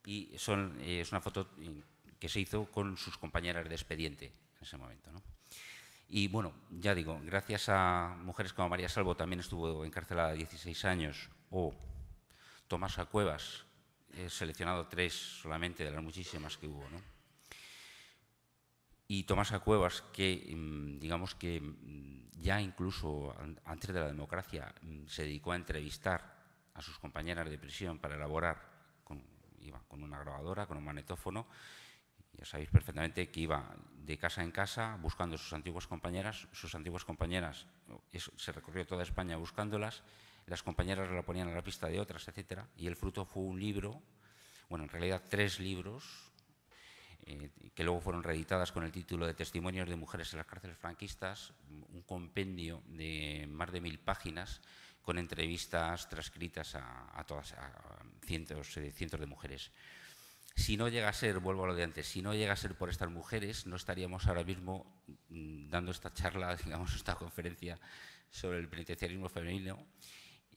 Y son, eh, es una foto eh, que se hizo con sus compañeras de expediente en ese momento. ¿no? Y bueno, ya digo, gracias a mujeres como María Salvo, también estuvo encarcelada 16 años, o Tomasa Cuevas, he seleccionado tres solamente de las muchísimas que hubo. ¿no? y Tomás Acuevas, que mm, digamos que mm, ya incluso antes de la democracia mm, se dedicó a entrevistar a sus compañeras de prisión para elaborar, con, iba con una grabadora, con un magnetófono, ya sabéis perfectamente que iba de casa en casa buscando a sus antiguas compañeras, sus antiguas compañeras, se recorrió toda España buscándolas, las compañeras la ponían a la pista de otras, etc. Y el fruto fue un libro, bueno, en realidad tres libros, eh, que luego fueron reeditadas con el título de Testimonios de Mujeres en las Cárceles Franquistas, un compendio de más de mil páginas con entrevistas transcritas a, todas eh, cientos, de mujeres. Si no llega a ser, vuelvo a lo de antes, si no llega a ser por estas mujeres, no estaríamos ahora mismo mm, dando esta charla, <laughs> digamos, esta conferencia sobre el penitenciarismo femenino,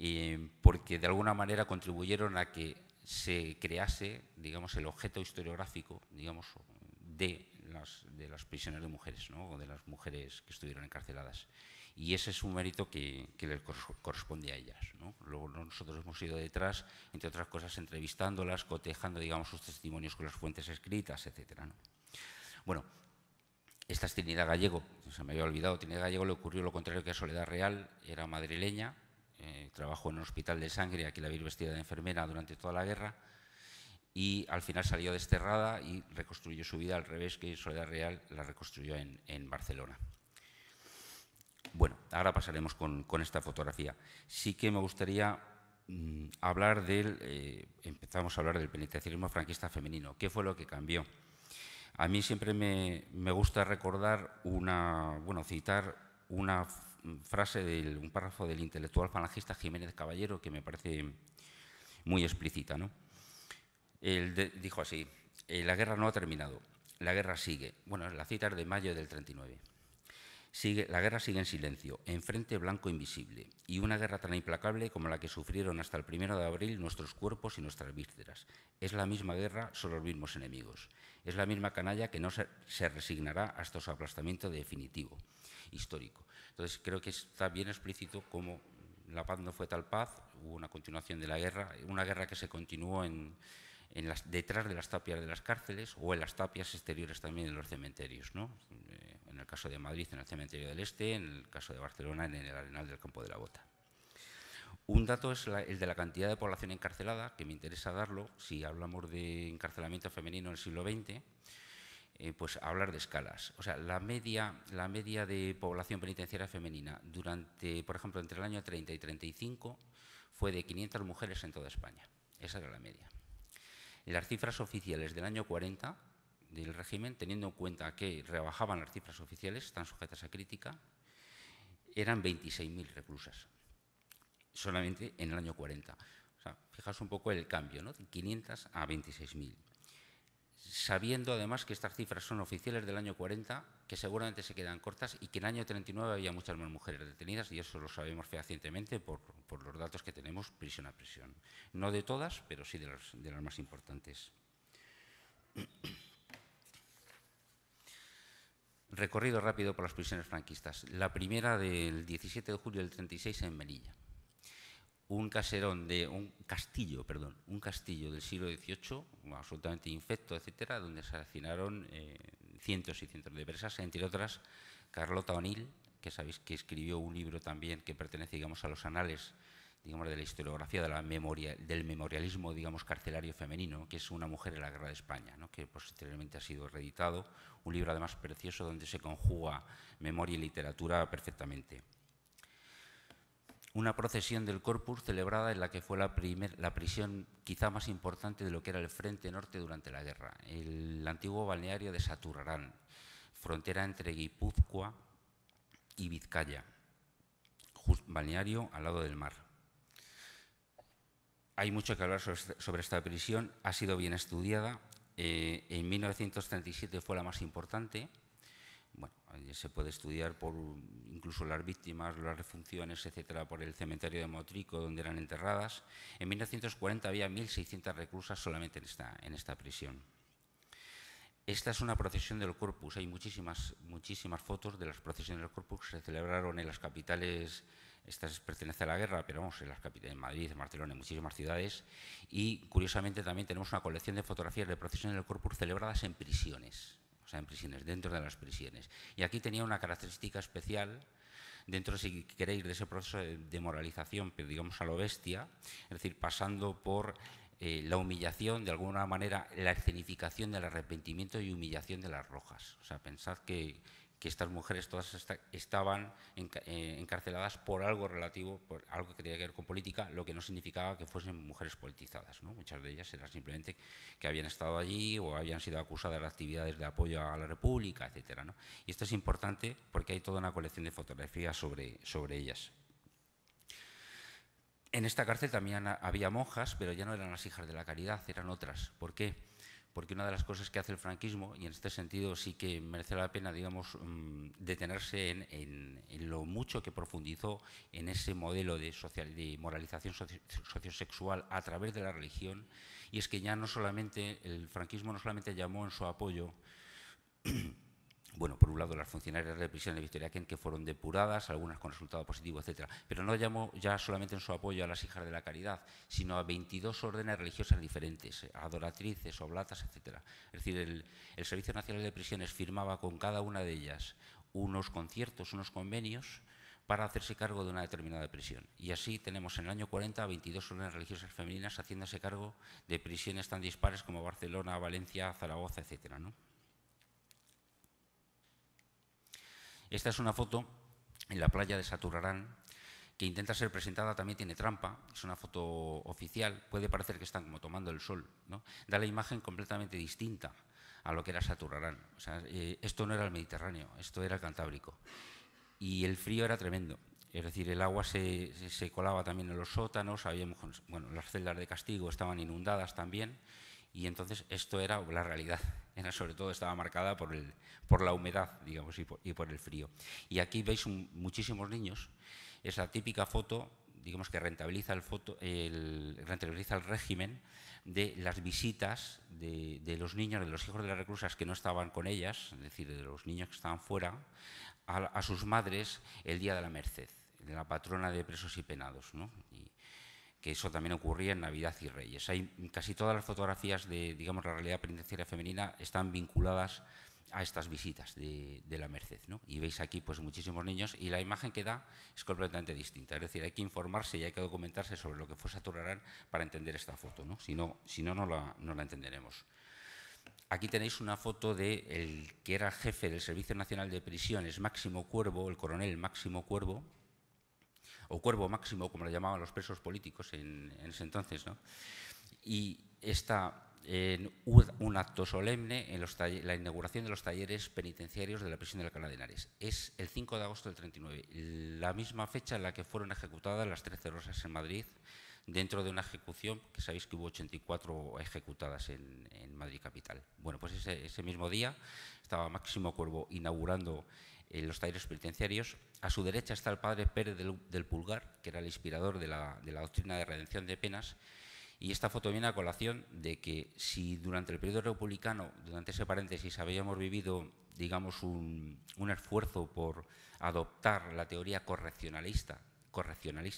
eh, porque de alguna manera contribuyeron a que se crease, digamos, el objeto historiográfico, digamos, de las, de las prisioneras de mujeres, ¿no? o de las mujeres que estuvieron encarceladas. Y ese es un mérito que, que les corresponde a ellas. Luego nosotros hemos ido detrás, entre otras cosas, entrevistándolas, cotejando, sus testimonios con las fuentes escritas, etc. Bueno, esta es Trinidad Gallego, se me había olvidado, Trinidad Gallego le ocurrió lo contrario que a Soledad Real, era madrileña, eh, trabajó en un hospital de sangre, aquí la vi vestida de enfermera durante toda la guerra, y al final salió desterrada y reconstruyó su vida al revés que Soledad Real la reconstruyó en, Barcelona. Bueno, ahora pasaremos con, esta fotografía. Sí que me gustaría mm, hablar del, eh, empezamos a hablar del penitenciarismo franquista femenino. ¿Qué fue lo que cambió? A mí siempre me, me gusta recordar una, bueno, citar una frase, de un párrafo del intelectual falangista Jiménez Caballero que me parece muy explícita. ¿no? Él dijo así, eh, la guerra no ha terminado, la guerra sigue. Bueno, la cita de mayo del 39. Sigue, la guerra sigue en silencio, enfrente blanco invisible, y una guerra tan implacable como la que sufrieron hasta el primero de abril nuestros cuerpos y nuestras vísceras. Es la misma guerra, son los mismos enemigos. Es la misma canalla que no se, se resignará hasta su aplastamiento definitivo, histórico. Entonces creo que está bien explícito cómo la paz no fue tal paz, hubo una continuación de la guerra, una guerra que se continuó en, las, detrás de las tapias de las cárceles o en las tapias exteriores también en los cementerios. ¿no? Eh, en el caso de Madrid, en el cementerio del Este, en el caso de Barcelona, en el Arenal del Campo de la Bota. Un dato es el de la cantidad de población encarcelada, que me interesa darlo si hablamos de encarcelamiento femenino en el siglo XX. Eh, pues hablar de escalas. O sea, la media, la media de población penitenciaria femenina durante, por ejemplo, entre el año 30 y 35 fue de 500 mujeres en toda España. Esa era la media. Las cifras oficiales del año 40 del régimen, teniendo en cuenta que rebajaban las cifras oficiales, están sujetas a crítica, eran 26.000 reclusas, solamente en el año 40. O sea, fijaos un poco el cambio, ¿no? de 500 a 26.000 sabiendo además que estas cifras son oficiales del año 40, que seguramente se quedan cortas y que en el año 39 había muchas más mujeres detenidas y eso lo sabemos fehacientemente por, los datos que tenemos prisión a prisión. No de todas, pero sí de las, de las más importantes. <clears throat> Recorrido rápido por las prisiones franquistas. La primera del 17 de julio del 36 en Melilla un caserón de un castillo, perdón, un castillo del siglo XVIII, absolutamente infecto, etcétera, donde se asesinaron eh, cientos y cientos de presas, entre otras Carlota O'Neill, que sabéis que escribió un libro también que pertenece, digamos, a los anales, digamos, de la historiografía de la memoria, del memorialismo, digamos, carcelario femenino, que es una mujer en la guerra de España, que posteriormente ha sido reeditado, un libro además precioso donde se conjuga memoria y literatura perfectamente una procesión del Corpus celebrada en la que fue la, la prisión quizá más importante de lo que era el Frente Norte durante la guerra, el antiguo balneario de Saturarán, frontera entre Guipúzcoa y Vizcaya, balneario al lado del mar. Hay mucho que hablar sobre este, esta prisión, ha sido bien estudiada. Eh, en 1937 fue la más importante, bueno, se puede estudiar por incluso las víctimas, las refunciones, etcétera, por el cementerio de Motrico, donde eran enterradas. En 1940 había 1.600 reclusas solamente en esta, prisión. Esta es una procesión del corpus. Hay muchísimas, muchísimas fotos de las procesiones del corpus que se celebraron en las capitales. Esta pertenece a la guerra, pero vamos, en las capitales, en Madrid, en Barcelona, en muchísimas ciudades. Y curiosamente también tenemos una colección de fotografías de procesiones del corpus celebradas en prisiones en prisiones, dentro de las prisiones. Y aquí tenía una característica especial dentro, si queréis, de ese proceso de moralización, pero digamos a lo bestia, es decir, pasando por eh, la humillación, de alguna manera, la escenificación del arrepentimiento y humillación de las rojas. O sea, pensad que que estas mujeres todas estaban eh, encarceladas por algo relativo, por algo que tenía que ver con política, lo que no significaba que fuesen mujeres politizadas. ¿no? Muchas de ellas eran simplemente que habían estado allí o habían sido acusadas de actividades de apoyo a la República, etc. Y esto es importante porque hay toda una colección de fotografías sobre, sobre ellas. En esta cárcel también había monjas, pero ya no eran las hijas de la caridad, eran otras. ¿Por qué? porque una de las cosas que hace el franquismo, y en este sentido sí que merece la pena, digamos, mm, detenerse en, lo mucho que profundizó en ese modelo de, moralización sociosexual a través de la religión, y es que ya no solamente, el franquismo no solamente llamó en su apoyo <clears throat> bueno, por un lado las funcionarias de prisión de Victoria Kent que fueron depuradas, algunas con resultado positivo, etcétera. Pero no llamó ya solamente en su apoyo a las hijas de la caridad, sino a 22 órdenes religiosas diferentes, eh, adoratrices, oblatas, etcétera. Es decir, el, Servicio Nacional de Prisiones firmaba con cada una de ellas unos conciertos, unos convenios para hacerse cargo de una determinada prisión. Y así tenemos en el año 40 a 22 órdenes religiosas femeninas haciéndose cargo de prisiones tan dispares como Barcelona, Valencia, Zaragoza, etcétera, ¿no? Esta es una foto en la playa de Saturrarán, que intenta ser presentada, también tiene trampa, es una foto oficial, puede parecer que están como tomando el sol, ¿no? da la imagen completamente distinta a lo que era Saturarán. Eh, esto no era el Mediterráneo, esto era el Cantábrico. Y el frío era tremendo. Es decir, el agua se, colaba también en los sótanos, habíamos, bueno, las celdas de castigo estaban inundadas también, y entonces esto era la realidad era sobre todo estaba marcada por, el, por la humedad, digamos, y por, el frío. Y aquí veis muchísimos niños. Es la típica foto, digamos, que rentabiliza el, foto, el, rentabiliza el régimen de las visitas de, los niños, de los hijos de las reclusas que no estaban con ellas, es decir, de los niños que estaban fuera, a, sus madres el día de la merced, de la patrona de presos y penados. ¿no? que eso también ocurría en Navidad y Reyes. Hay, casi todas las fotografías de digamos, la realidad penitenciaria femenina están vinculadas a estas visitas de, la Merced. ¿no? Y veis aquí pues, muchísimos niños y la imagen que da es completamente distinta. Es decir, hay que informarse y hay que documentarse sobre lo que fue Saturarán para entender esta foto. ¿no? Si no, si no, no la, no la entenderemos. Aquí tenéis una foto de el que era jefe del Servicio Nacional de Prisiones, Máximo Cuervo, el coronel Máximo Cuervo, o cuervo máximo, como le llamaban los presos políticos en, ese entonces. ¿no? Y está en un acto solemne en los la inauguración de los talleres penitenciarios de la prisión de Alcalá de Henares. Es el 5 de agosto del 39, la misma fecha en la que fueron ejecutadas las 13 rosas en Madrid, dentro de una ejecución que sabéis que hubo 84 ejecutadas en, Madrid capital. Bueno, pues ese, ese mismo día estaba Máximo Cuervo inaugurando en los talleres penitenciarios. A su derecha está el padre Pérez del, Pulgar, que era el inspirador de la, doctrina de redención de penas. Y esta foto viene a colación de que si durante el periodo republicano, durante ese paréntesis, habíamos vivido, digamos, un, esfuerzo por adoptar la teoría correccionalista,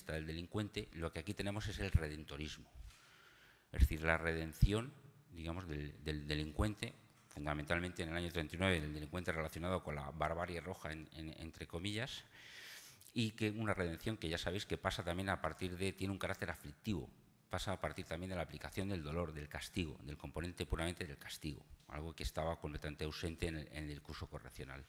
del delincuente, lo que aquí tenemos es el redentorismo. Es decir, la redención, digamos, del delincuente fundamentalmente en el año 39 del delincuente relacionado con la barbarie roja, entre comillas, y que una redención que ya sabéis que pasa también a partir de, tiene un carácter aflictivo, pasa a partir también de la aplicación del dolor, del castigo, del componente puramente del castigo, algo que estaba completamente ausente en el, curso correccional.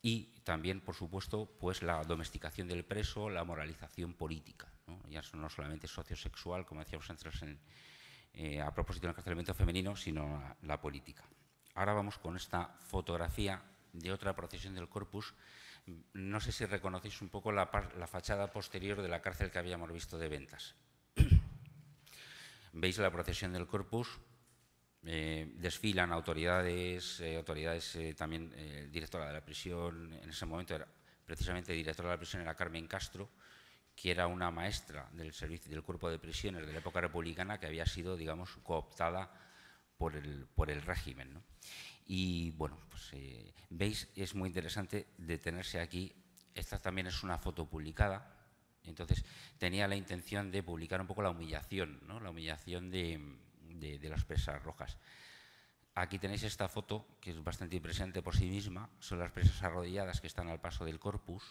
Y también, por supuesto, pues la domesticación del preso, la moralización política, ya no solamente sociosexual, como decíamos antes eh, a propósito del encarcelamiento femenino, sino la política. Ahora vamos con esta fotografía de otra procesión del Corpus. No sé si reconocéis un poco la, fachada posterior de la cárcel que habíamos visto de ventas. <clears throat> Veis la procesión del Corpus, eh, desfilan autoridades, eh, autoridades eh, también directora de la prisión, en ese momento era precisamente directora de la prisión era Carmen Castro, que era una maestra del servicio del cuerpo de prisiones de la época republicana que había sido, digamos, cooptada por el, por el régimen. ¿no? Y bueno, pues eh, veis, es muy interesante detenerse aquí. Esta también es una foto publicada. Entonces tenía la intención de publicar un poco la humillación, ¿no? la humillación de, de, de las presas rojas. Aquí tenéis esta foto, que es bastante impresionante por sí misma. Son las presas arrodilladas que están al paso del corpus.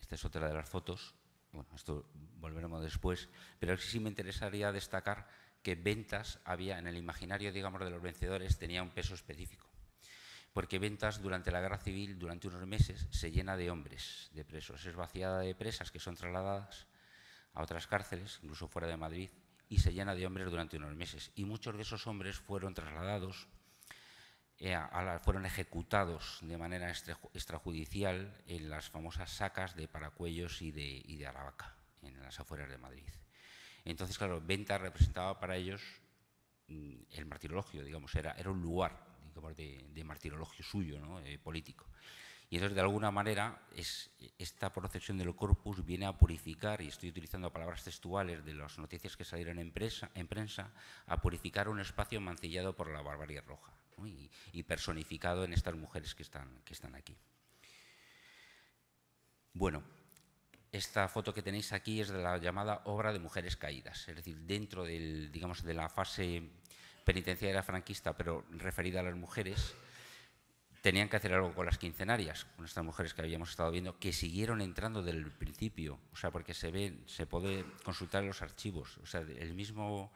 Esta es otra de las fotos. Bueno, esto volveremos después. Pero sí me interesaría destacar que ventas había en el imaginario, digamos, de los vencedores tenía un peso específico. Porque ventas durante la guerra civil, durante unos meses, se llena de hombres, de presos. Es vaciada de presas que son trasladadas a otras cárceles, incluso fuera de Madrid, y se llena de hombres durante unos meses. Y muchos de esos hombres fueron trasladados, eh, fueron ejecutados de manera extrajudicial en las famosas sacas de Paracuellos y de, y de Aravaca, en las afueras de Madrid. Entonces, claro, venta representaba para ellos mm, el martirologio, digamos, era, un lugar de, martirologio suyo, eh, político. Y entonces, de alguna manera, esta procesión del corpus viene a purificar, y estoy utilizando palabras textuales de las noticias que salieron en, prensa, a purificar un espacio mancillado por la barbarie roja y, personificado en estas mujeres que están, que están aquí. Bueno, esta foto que tenéis aquí es de la llamada obra de mujeres caídas, es decir, dentro del, digamos, de la fase penitenciaria franquista, pero referida a las mujeres, tenían que hacer algo con las quincenarias, con estas mujeres que habíamos estado viendo, que siguieron entrando desde el principio, o sea, porque se ve, se puede consultar en los archivos, o sea, el mismo,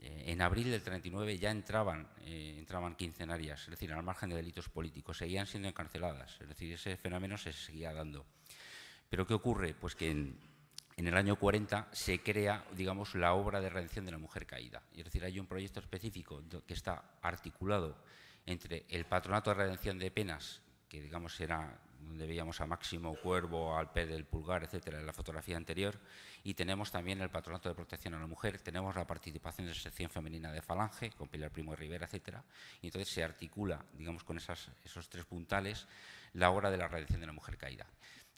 eh, en abril del 39 ya entraban, eh, entraban quincenarias, es decir, al margen de delitos políticos, seguían siendo encarceladas, es decir, ese fenómeno se seguía dando. Pero ¿qué ocurre? Pues que en, el año 40 se crea, digamos, la obra de redención de la mujer caída. Es decir, hay un proyecto específico que está articulado entre el Patronato de Redención de Penas, que digamos era donde veíamos a Máximo Cuervo, al Pez del Pulgar, etcétera, en la fotografía anterior, y tenemos también el Patronato de Protección a la Mujer, tenemos la participación de la sección femenina de Falange, con Pilar Primo de Rivera, etcétera, y entonces se articula, digamos, con esos tres puntales, la obra de la redención de la mujer caída.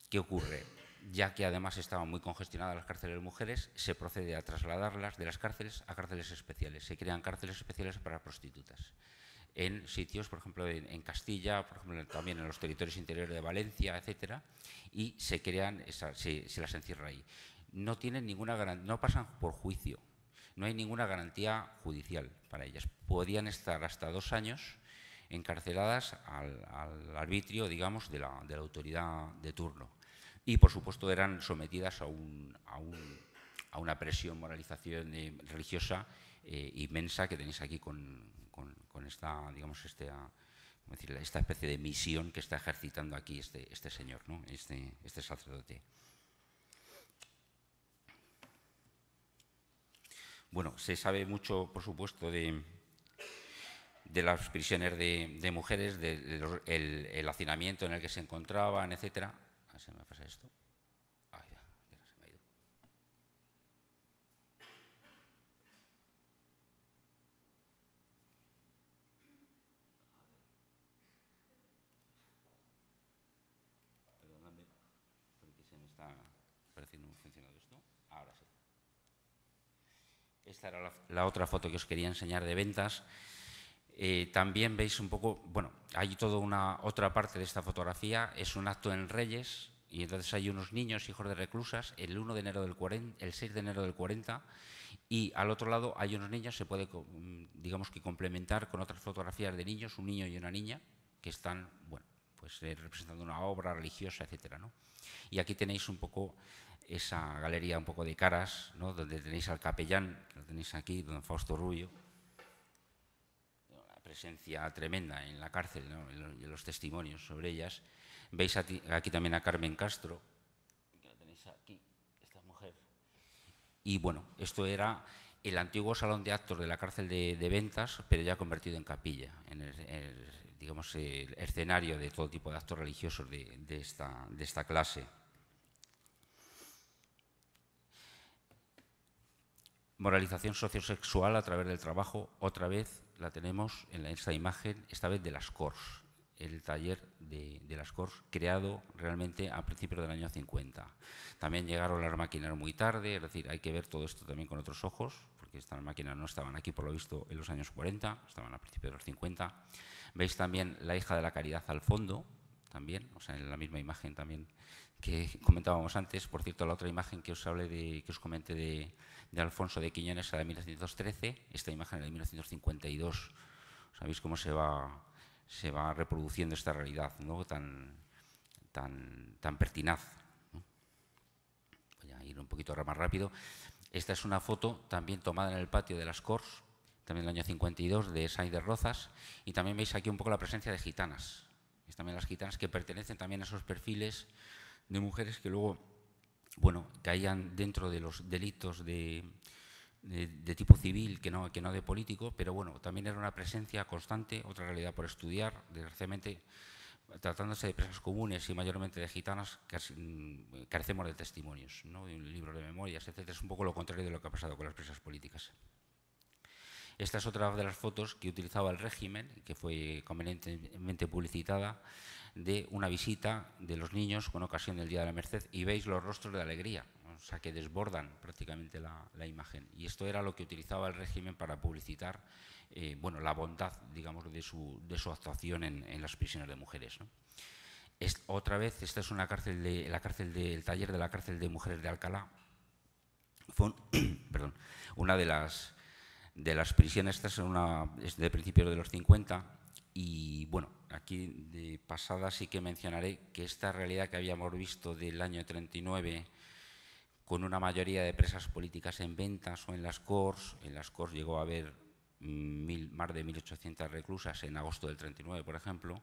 ¿Qué ocurre? Ya que además estaban muy congestionadas las cárceles de mujeres, se procede a trasladarlas de las cárceles a cárceles especiales. Se crean cárceles especiales para prostitutas en sitios, por ejemplo, en, Castilla, por ejemplo, también en los territorios interiores de Valencia, etcétera, y se crean, se, las encierra ahí. No tienen ninguna no pasan por juicio, no hay ninguna garantía judicial para ellas. Podían estar hasta dos años encarceladas al, arbitrio, digamos, de la, autoridad de turno. Y, por supuesto, eran sometidas a, un, a, una presión moralización eh, religiosa eh, inmensa que tenéis aquí con, esta, digamos, este, ah, esta especie de misión que está ejercitando aquí este, este señor, ¿no? este, este sacerdote. Bueno, se sabe mucho, por supuesto, de, de las prisiones de, de mujeres, del el, hacinamiento en el que se encontraban, etc. ver ah, si me pasa esto. Ay, ya, ya se me ha ido. Perdóname, porque se me está pareciendo funcionando esto. Ahora sí. Esta era la otra foto que os quería enseñar de ventas. Eh, también veis un poco, bueno, hay toda una otra parte de esta fotografía, es un acto en Reyes, y entonces hay unos niños, hijos de reclusas, el 1 de enero del 40, el 6 de enero del 40, y al otro lado hay unos niños, se puede, mm, digamos que complementar con otras fotografías de niños, un niño y una niña, que están, bueno, pues eh, representando una obra religiosa, etcétera, ¿no? Y aquí tenéis un poco esa galería un poco de caras, ¿no? Donde tenéis al capellán, que lo tenéis aquí, don Fausto Rubio, presencia tremenda en la cárcel, y los testimonios sobre ellas. Veis aquí también a Carmen Castro, la tenéis aquí, esta mujer. Y bueno, esto era el antiguo salón de actos de la cárcel de, ventas, pero ya convertido en capilla, en el, digamos, el escenario de todo tipo de actos religiosos de, de, esta, de esta clase. Moralización sociosexual a través del trabajo, otra vez la tenemos en esta imagen, esta vez de las CORS, el taller de, las CORS, creado realmente a principios del año 50. También llegaron las máquinas muy tarde, es decir, hay que ver todo esto también con otros ojos, porque estas máquinas no estaban aquí, por lo visto, en los años 40, estaban a principios de los 50. Veis también la hija de la caridad al fondo, también, o sea, en la misma imagen también que comentábamos antes, por cierto, la otra imagen que os hablé de, que os comenté de, Alfonso de Quiñones era de 1913, esta imagen era de 1952. Sabéis cómo se va, se va reproduciendo esta realidad ¿no? tan, tan, tan pertinaz. Voy a ir un poquito más rápido. Esta es una foto también tomada en el patio de las Cors, también del año 52, de Sainz de Rozas, y también veis aquí un poco la presencia de gitanas. Es también las gitanas que pertenecen también a esos perfiles de mujeres que luego, bueno, caían dentro de los delitos de, tipo civil que no, que no de político, pero bueno, también era una presencia constante, otra realidad por estudiar, desgraciadamente tratándose de presas comunes y mayormente de gitanas, mm, carecemos de testimonios, ¿no? de libro de memorias, etc. Es un poco lo contrario de lo que ha pasado con las presas políticas. Esta es otra de las fotos que utilizaba el régimen, que fue convenientemente publicitada de una visita de los niños con ocasión del Día de la Merced y veis los rostros de alegría, o sea, que desbordan prácticamente la, imagen. Y esto era lo que utilizaba el régimen para publicitar eh, bueno, la bondad, digamos, de su, de su actuación en, las prisiones de mujeres. Es, otra vez, esta es una cárcel de, la cárcel del taller de la cárcel de mujeres de Alcalá. Fue <coughs> perdón, una de las, de las prisiones, esta es, una, es de principios de los 50, y bueno, aquí de pasada sí que mencionaré que esta realidad que habíamos visto del año 39 con una mayoría de presas políticas en ventas o en las CORS, en las CORS llegó a haber mm, mil, más de 1.800 reclusas en agosto del 39, por ejemplo,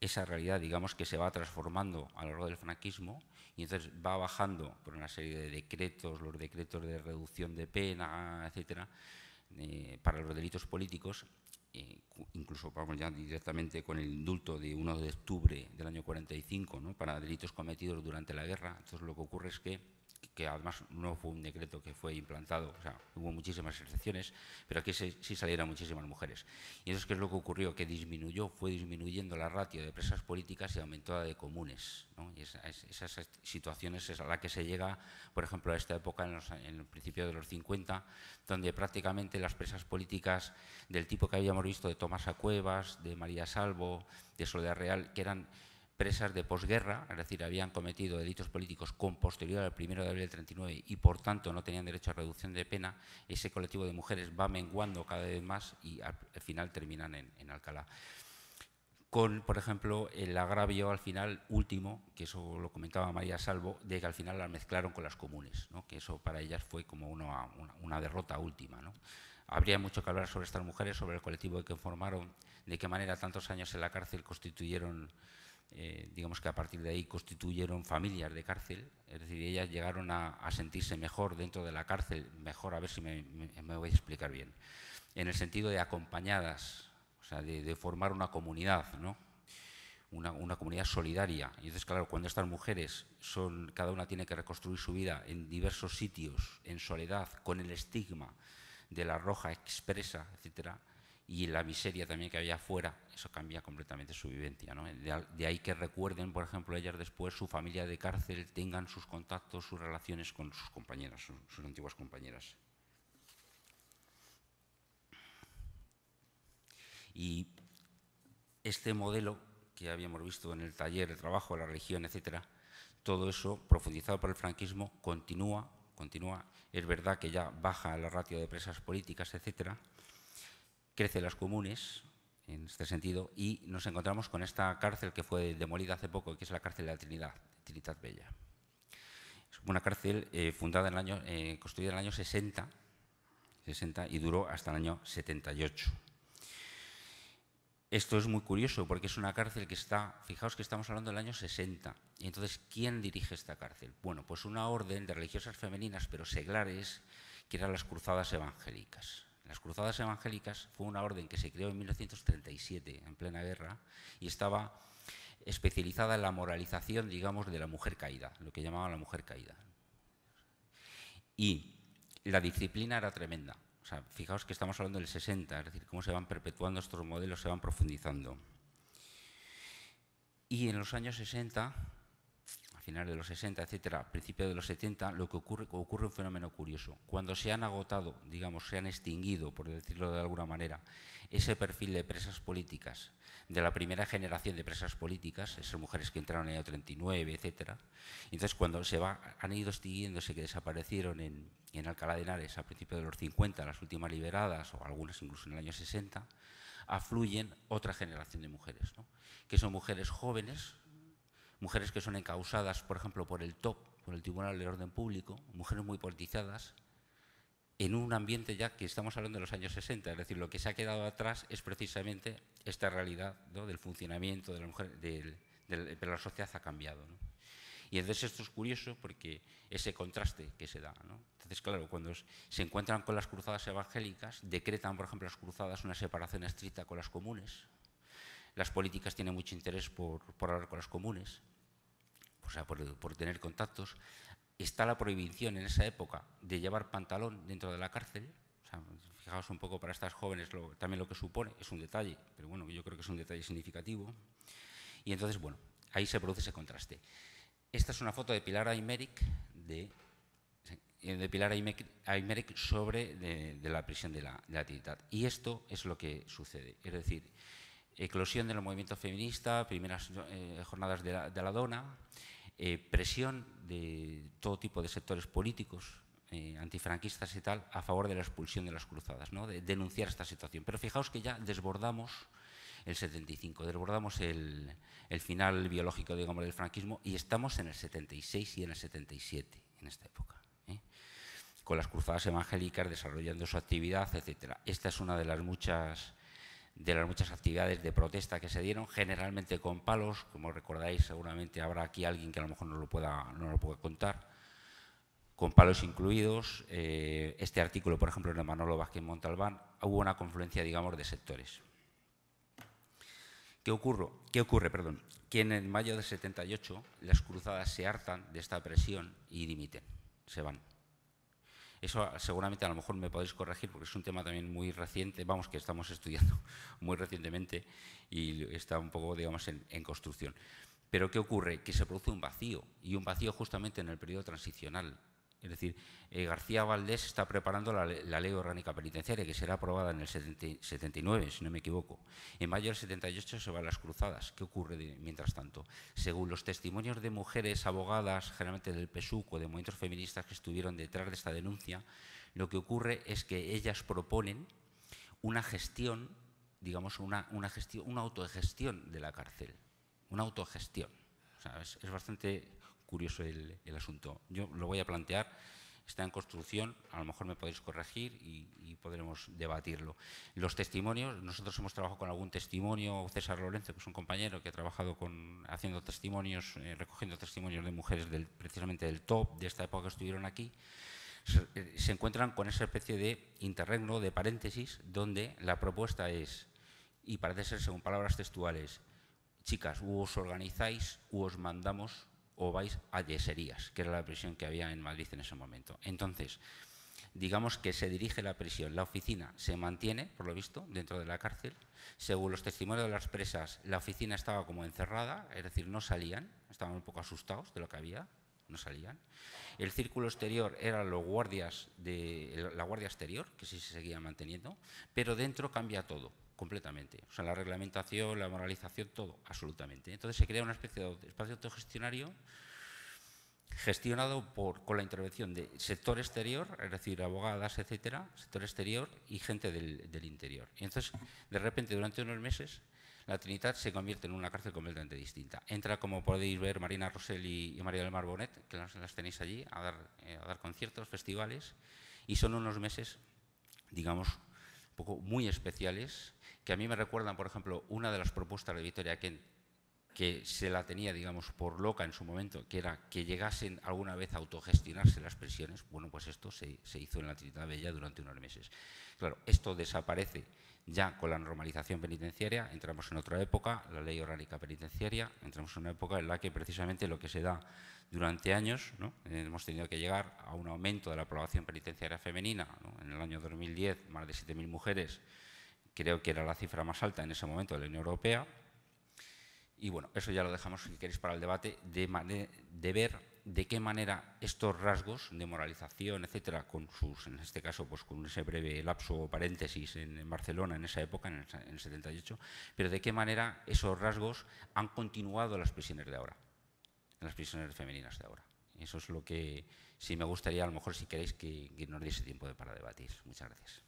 esa realidad digamos que se va transformando a lo largo del franquismo y entonces va bajando con una serie de decretos, los decretos de reducción de pena, etcétera, eh, para los delitos políticos eh, incluso vamos ya directamente con el indulto de 1 de octubre del año 45, ¿no? para delitos cometidos durante la guerra. Entonces lo que ocurre es que que además no fue un decreto que fue implantado, o sea, hubo muchísimas excepciones, pero aquí sí salieron muchísimas mujeres. Y eso es es lo que ocurrió, que disminuyó, fue disminuyendo la ratio de presas políticas y aumentó la de comunes. Y esas, situaciones es a la que se llega, por ejemplo, a esta época, en, el principio de los 50, donde prácticamente las presas políticas del tipo que habíamos visto de Tomás Acuevas, de María Salvo, de Soledad Real, que eran presas de posguerra, es decir, habían cometido delitos políticos con posterior al 1 de abril del 39 y por tanto no tenían derecho a reducción de pena, ese colectivo de mujeres va menguando cada vez más y al, final terminan en, Alcalá con, por ejemplo, el agravio al final último, que eso lo comentaba María Salvo, de que al final la mezclaron con las comunes, que eso para ellas fue como una, una, derrota última. ¿no? Habría mucho que hablar sobre estas mujeres, sobre el colectivo que formaron, de qué manera tantos años en la cárcel constituyeron eh, digamos que a partir de ahí constituyeron familias de cárcel, es decir, ellas llegaron a, sentirse mejor dentro de la cárcel, mejor a ver si me, voy a explicar bien, en el sentido de acompañadas, o sea, de, formar una comunidad, ¿no? Una, comunidad solidaria. Y entonces, claro, cuando estas mujeres son, cada una tiene que reconstruir su vida en diversos sitios, en soledad, con el estigma de la roja expresa, etcétera, y la miseria también que había afuera, eso cambia completamente su vivencia. De ahí que recuerden, por ejemplo, ellas después su familia de cárcel, tengan sus contactos, sus relaciones con sus compañeras, sus, antiguas compañeras. Y este modelo que habíamos visto en el taller, el trabajo, la religión, etcétera, todo eso profundizado por el franquismo continúa, continúa. Es verdad que ya baja la ratio de presas políticas, etcétera, crece las comunes, en este sentido, y nos encontramos con esta cárcel que fue demolida hace poco, que es la cárcel de la Trinidad, Trinidad Bella. Es una cárcel eh, fundada en el año, eh, construida en el año 60, 60 y duró hasta el año 78. Esto es muy curioso porque es una cárcel que está, fijaos que estamos hablando del año 60. Y entonces, ¿quién dirige esta cárcel? Bueno, pues una orden de religiosas femeninas, pero seglares, que eran las cruzadas evangélicas. Las cruzadas evangélicas fue una orden que se creó en 1937, en plena guerra, y estaba especializada en la moralización, digamos, de la mujer caída, lo que llamaban la mujer caída. Y la disciplina era tremenda. O sea, fijaos que estamos hablando del 60, es decir, cómo se van perpetuando estos modelos, se van profundizando. Y en los años 60 finales de los 60, etcétera, principios de los 70, lo que ocurre, ocurre un fenómeno curioso. Cuando se han agotado, digamos, se han extinguido, por decirlo de alguna manera, ese perfil de presas políticas, de la primera generación de presas políticas, esas mujeres que entraron en el año 39, etcétera, entonces cuando se va, han ido extinguiéndose, que desaparecieron en, Alcalá de Henares a principios de los 50, las últimas liberadas, o algunas incluso en el año 60, afluyen otra generación de mujeres, que son mujeres jóvenes, mujeres que son encausadas, por ejemplo, por el TOP, por el Tribunal de Orden Público, mujeres muy politizadas, en un ambiente ya que estamos hablando de los años 60, es decir, lo que se ha quedado atrás es precisamente esta realidad del funcionamiento de la mujer, pero la sociedad ha cambiado. Y entonces esto es curioso porque ese contraste que se da. Entonces, claro, cuando se encuentran con las cruzadas evangélicas, decretan, por ejemplo, las cruzadas una separación estricta con las comunes. Las políticas tienen mucho interés por, por hablar con las comunes o sea, por, tener contactos. Está la prohibición en esa época de llevar pantalón dentro de la cárcel, fijaos un poco para estas jóvenes también lo que supone, es un detalle, pero bueno, yo creo que es un detalle significativo. Y entonces, bueno, ahí se produce ese contraste. Esta es una foto de Pilar Aymeric, de, eh, de sobre de, la prisión de la, de Y esto es lo que sucede, es decir, eclosión del movimiento feminista, primeras eh, jornadas de la dona, eh, presión de todo tipo de sectores políticos, eh, antifranquistas y tal, a favor de la expulsión de las cruzadas, de denunciar esta situación. Pero fijaos que ya desbordamos el 75, desbordamos el, final biológico digamos, del franquismo y estamos en el 76 y en el 77, en esta época. ¿eh? con las cruzadas evangélicas desarrollando su actividad, etc. Esta es una de las muchas de las muchas actividades de protesta que se dieron, generalmente con palos, como recordáis, seguramente habrá aquí alguien que a lo mejor no lo pueda, no lo contar, con palos incluidos. Eh, este artículo, por ejemplo, en Manolo Vázquez Montalbán, hubo una confluencia, digamos, de sectores. ¿Qué, ocurre ¿Qué ocurre? Perdón? Que en mayo del 78 las cruzadas se hartan de esta presión y dimiten, se van. Eso ah, seguramente a lo mejor me podéis corregir porque es un tema también muy reciente, vamos, que estamos estudiando <laughs> muy recientemente y está un poco, digamos, en, construcción. Pero ¿qué ocurre? Que se produce un vacío y un vacío justamente en el periodo transicional es decir, eh, García Valdés está preparando la, ley orgánica penitenciaria, que será aprobada en el 79, si no me equivoco. En mayo del 78 se van las cruzadas. ¿Qué ocurre mientras tanto? Según los testimonios de mujeres abogadas, generalmente del PSUC o de movimientos feministas que estuvieron detrás de esta denuncia, lo que ocurre es que ellas proponen una gestión, digamos, una, una, gestión, una autogestión de la cárcel. Una autogestión. es bastante curioso el, asunto. Yo lo voy a plantear, está en construcción, a lo mejor me podéis corregir y, podremos debatirlo. Los testimonios, nosotros hemos trabajado con algún testimonio, César Lorenzo, que es un compañero que ha trabajado con, haciendo testimonios, eh, recogiendo testimonios de mujeres precisamente del top, de esta época que estuvieron aquí eh, se encuentran con esa especie de interregno, de paréntesis, donde la propuesta es, y parece ser según palabras textuales, chicas, u os organizáis, u os mandamos, o vais a Yeserías, que era la prisión que había en Madrid en ese momento. Entonces, digamos que se dirige la prisión. La oficina se mantiene, por lo visto, dentro de la cárcel. Según los testimonios de las presas, la oficina estaba como encerrada, es decir, no salían, estaban un poco asustados de lo que había, no salían. El círculo exterior era los guardias de la guardia exterior, que sí se seguía manteniendo, pero dentro cambia todo completamente. O sea, la reglamentación, la moralización, todo, absolutamente. Entonces se crea una especie de espacio autogestionario gestionado por, con la intervención de sector exterior, es decir, abogadas, etcétera, sector exterior y gente del, interior. Y entonces, de repente, durante unos meses, la Trinidad se convierte en una cárcel completamente distinta. Entra, como podéis ver, Marina Rosell y, María del Mar Bonet, que las, tenéis allí, a dar, eh, a dar conciertos, festivales, y son unos meses, digamos, muy especiales, que a mí me recuerdan, por ejemplo, una de las propuestas de Victoria Kent, que se la tenía, digamos, por loca en su momento, que era que llegasen alguna vez a autogestionarse las prisiones. Bueno, pues esto se, se hizo en la Trinidad Bella durante unos meses. Claro, esto desaparece ya con la normalización penitenciaria entramos en otra época, la ley orgánica penitenciaria, entramos en una época en la que precisamente lo que se da durante años, eh, hemos tenido que llegar a un aumento de la aprobación penitenciaria femenina, en el año 2010 más de 7.000 mujeres, creo que era la cifra más alta en ese momento de la Unión Europea, y bueno, eso ya lo dejamos, si queréis, para el debate de ver de qué manera estos rasgos de moralización, etcétera, con sus, en este caso, pues con ese breve lapso o paréntesis en, Barcelona en esa época, en el, 78, pero de qué manera esos rasgos han continuado en las prisiones de ahora, en las prisiones femeninas de ahora. Eso es lo que sí me gustaría, a lo mejor, si queréis, que, que nos diese tiempo para debatir. Muchas gracias.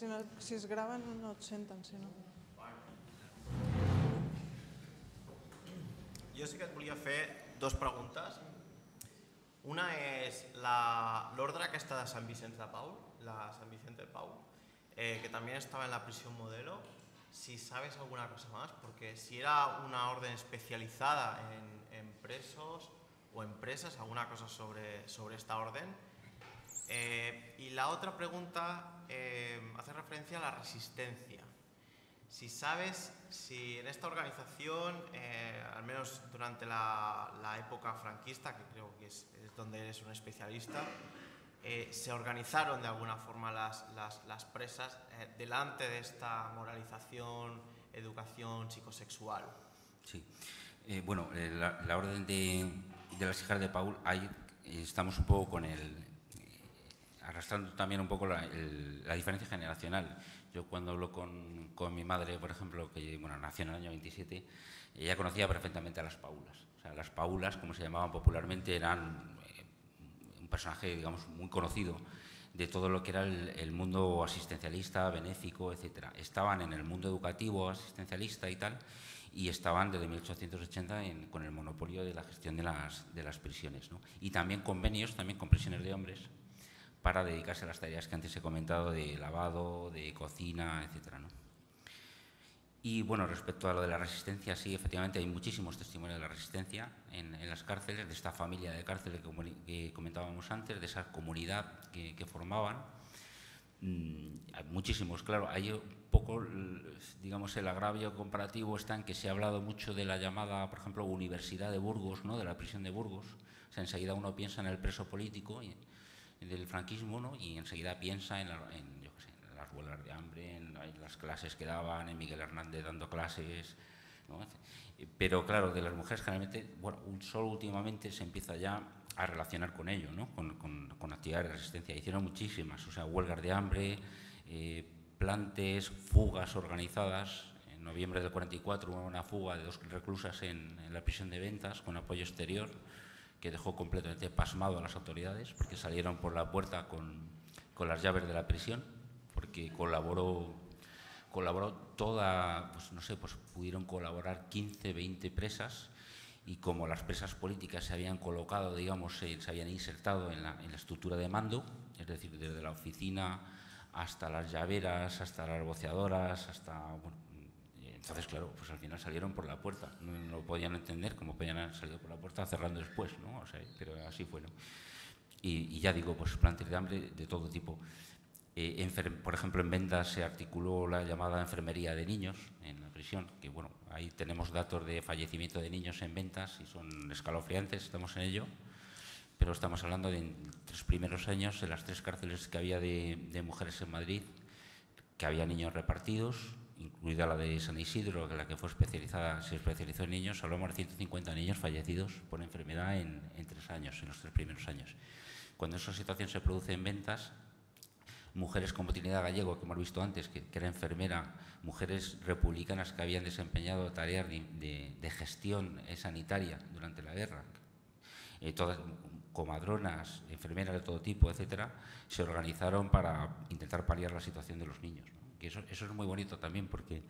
si, no, si es grava no, no et senten, si no. Jo sí que et volia fer dues preguntes. Una és l'ordre aquesta de Sant Vicenç de Pau, la Sant Vicenç de Pau, eh, que també estava en la prisió modelo. Si sabes alguna cosa més, perquè si era una ordre especialitzada en, en presos o en alguna cosa sobre, sobre esta ordre, Eh, y la otra pregunta eh, hace referencia a la resistencia. Si sabes si en esta organización, eh, al menos durante la, época franquista, que creo que es, donde eres un especialista, se organizaron de alguna forma las, presas delante de esta moralización, educación psicosexual. Sí. bueno, la, orden de, de las hijas de Paul, ahí estamos un poco con el, arrastrando también un poco la, diferencia generacional. Yo cuando hablo con, mi madre, por ejemplo, que bueno, nació en el año 27, ella conocía perfectamente a las Paulas. las Paulas, como se llamaban popularmente, eran eh, un personaje, digamos, muy conocido de todo lo que era el, mundo asistencialista, benéfico, etc. Estaban en el mundo educativo, asistencialista y tal, y estaban desde 1880 con el monopolio de la gestión de las, prisiones. ¿no? Y también convenios, también con prisiones de hombres, para dedicarse a las tareas que antes he comentado de lavado, de cocina, etc. Y bueno, respecto a lo de la resistencia, sí, efectivamente hay muchísimos testimonios de la resistencia en, las cárceles, de esta familia de cárceles que, comentábamos antes, de esa comunidad que, formaban. Mm, hay muchísimos, claro. Hay poco, digamos, el agravio comparativo está en que se ha hablado mucho de la llamada, por ejemplo, Universidad de Burgos, ¿no? de la prisión de Burgos. O sea, enseguida uno piensa en el preso político. Y, del franquismo ¿no? y enseguida piensa en, las huelgas de hambre, en, las clases que daban, en Miguel Hernández dando clases. Eh, pero claro, de las mujeres generalmente, bueno, solo últimamente se empieza ya a relacionar con ello, ¿no? con, con, actividades de resistencia. Hicieron muchísimas, o sea, huelgas de hambre, eh, plantes, fugas organizadas. En noviembre del 44 hubo una fuga de dos reclusas en la prisión de ventas con apoyo exterior que dejó completamente pasmado a las autoridades porque salieron por la puerta con, las llaves de la prisión, porque colaboró, colaboró toda, pues no sé, pues pudieron colaborar 15, 20 presas y como las presas políticas se habían colocado, digamos, se, habían insertado en la, en la estructura de mando, es decir, desde la oficina hasta las llaveras, hasta las boceadoras, hasta entonces, claro, pues al final salieron por la puerta. No, lo podían entender como podían haber salido por la puerta cerrando después, ¿no? O sea, pero así fue, ¿no? Y, ya digo, pues plantas de hambre de todo tipo. Eh, por ejemplo, en ventas se articuló la llamada enfermería de niños en la prisión, que bueno, ahí tenemos datos de fallecimiento de niños en ventas y son escalofriantes, estamos en ello, pero estamos hablando de tres los primeros años, en las tres cárceles que había de, de mujeres en Madrid, que había niños repartidos, incluida la de San Isidro, que la que fue especializada, se especializó en niños, hablamos de 150 niños fallecidos por enfermedad en, tres años, en los tres primeros años. Cuando esa situación se produce en ventas, mujeres como Trinidad Gallego, que hemos visto antes, que, era enfermera, mujeres republicanas que habían desempeñado tareas de, gestión sanitaria durante la guerra, eh, todas comadronas, enfermeras de todo tipo, etcétera, se organizaron para intentar paliar la situación de los niños eso, es muy bonito también porque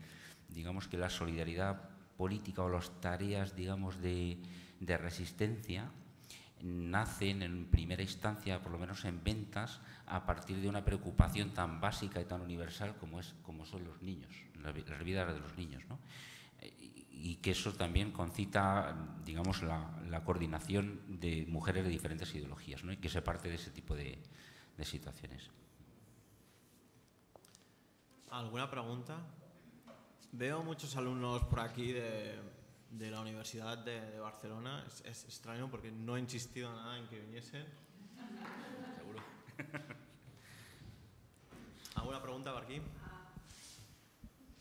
digamos que la solidaridad política o las tareas digamos de, resistencia nacen en primera instancia, por lo menos en ventas, a partir de una preocupación tan básica y tan universal como, es, como son los niños, la vida de los niños. Y que eso también concita, digamos, la, coordinación de mujeres de diferentes ideologías, y que se parte de ese tipo de situaciones. ¿Alguna pregunta? Veo muchos alumnos por aquí de, de la Universidad de, Barcelona. Es, extraño porque no he insistido nada en que viniesen. Seguro. <laughs> ¿Alguna pregunta por aquí?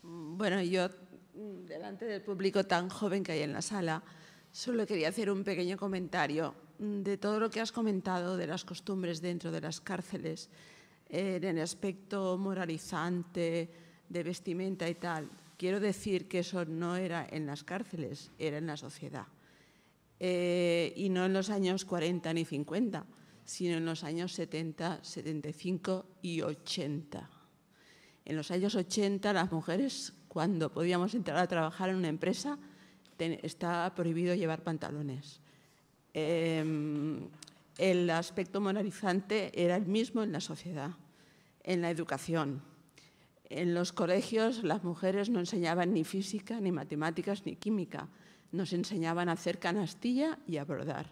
Mm, bueno, yo, mm, delante del público tan joven que hay en la sala, solo quería hacer un pequeño comentario mm, de todo lo que has comentado de las costumbres dentro de las cárceles en el aspecto moralizante, de vestimenta y tal. Quiero decir que eso no era en las cárceles, era en la sociedad. Eh, y no en los años 40 ni 50, sino en los años 70, 75 y 80. En los años 80 las mujeres, cuando podíamos entrar a trabajar en una empresa, estaba prohibido llevar pantalones. Em, el aspecto moralizante era el mismo en la sociedad, en la educación. En los colegios las mujeres no enseñaban ni física, ni matemáticas, ni química. Nos enseñaban a hacer canastilla y a bordar.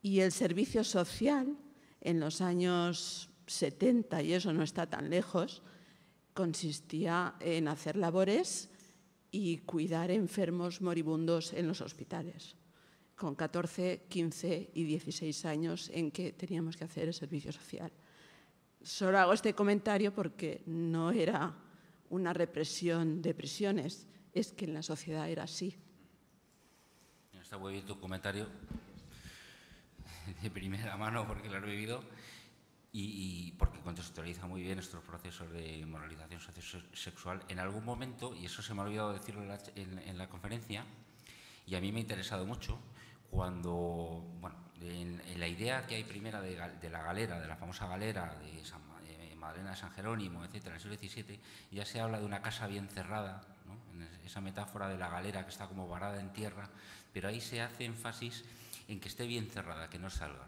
Y el servicio social, en los años 70, y eso no está tan lejos, consistía en hacer labores y cuidar enfermos moribundos en los hospitales con 14, 15 y 16 años en que teníamos que hacer el servicio social. Solo hago este comentario porque no era una represión de prisiones, es que en la sociedad era así. Está muy bien tu comentario de primera mano porque lo he vivido y, porque contextualiza muy bien estos procesos de moralización sexual. En algún momento, y eso se me ha olvidado decirlo en la, en la conferencia, y a mí me ha interesado mucho, cuando, bueno, en, la idea que hay primera de, la galera, de la famosa galera de San, eh, de San Jerónimo, etcétera, en el siglo XVII, ya se habla de una casa bien cerrada, en esa metáfora de la galera que está como varada en tierra, pero ahí se hace énfasis en que esté bien cerrada, que no salga.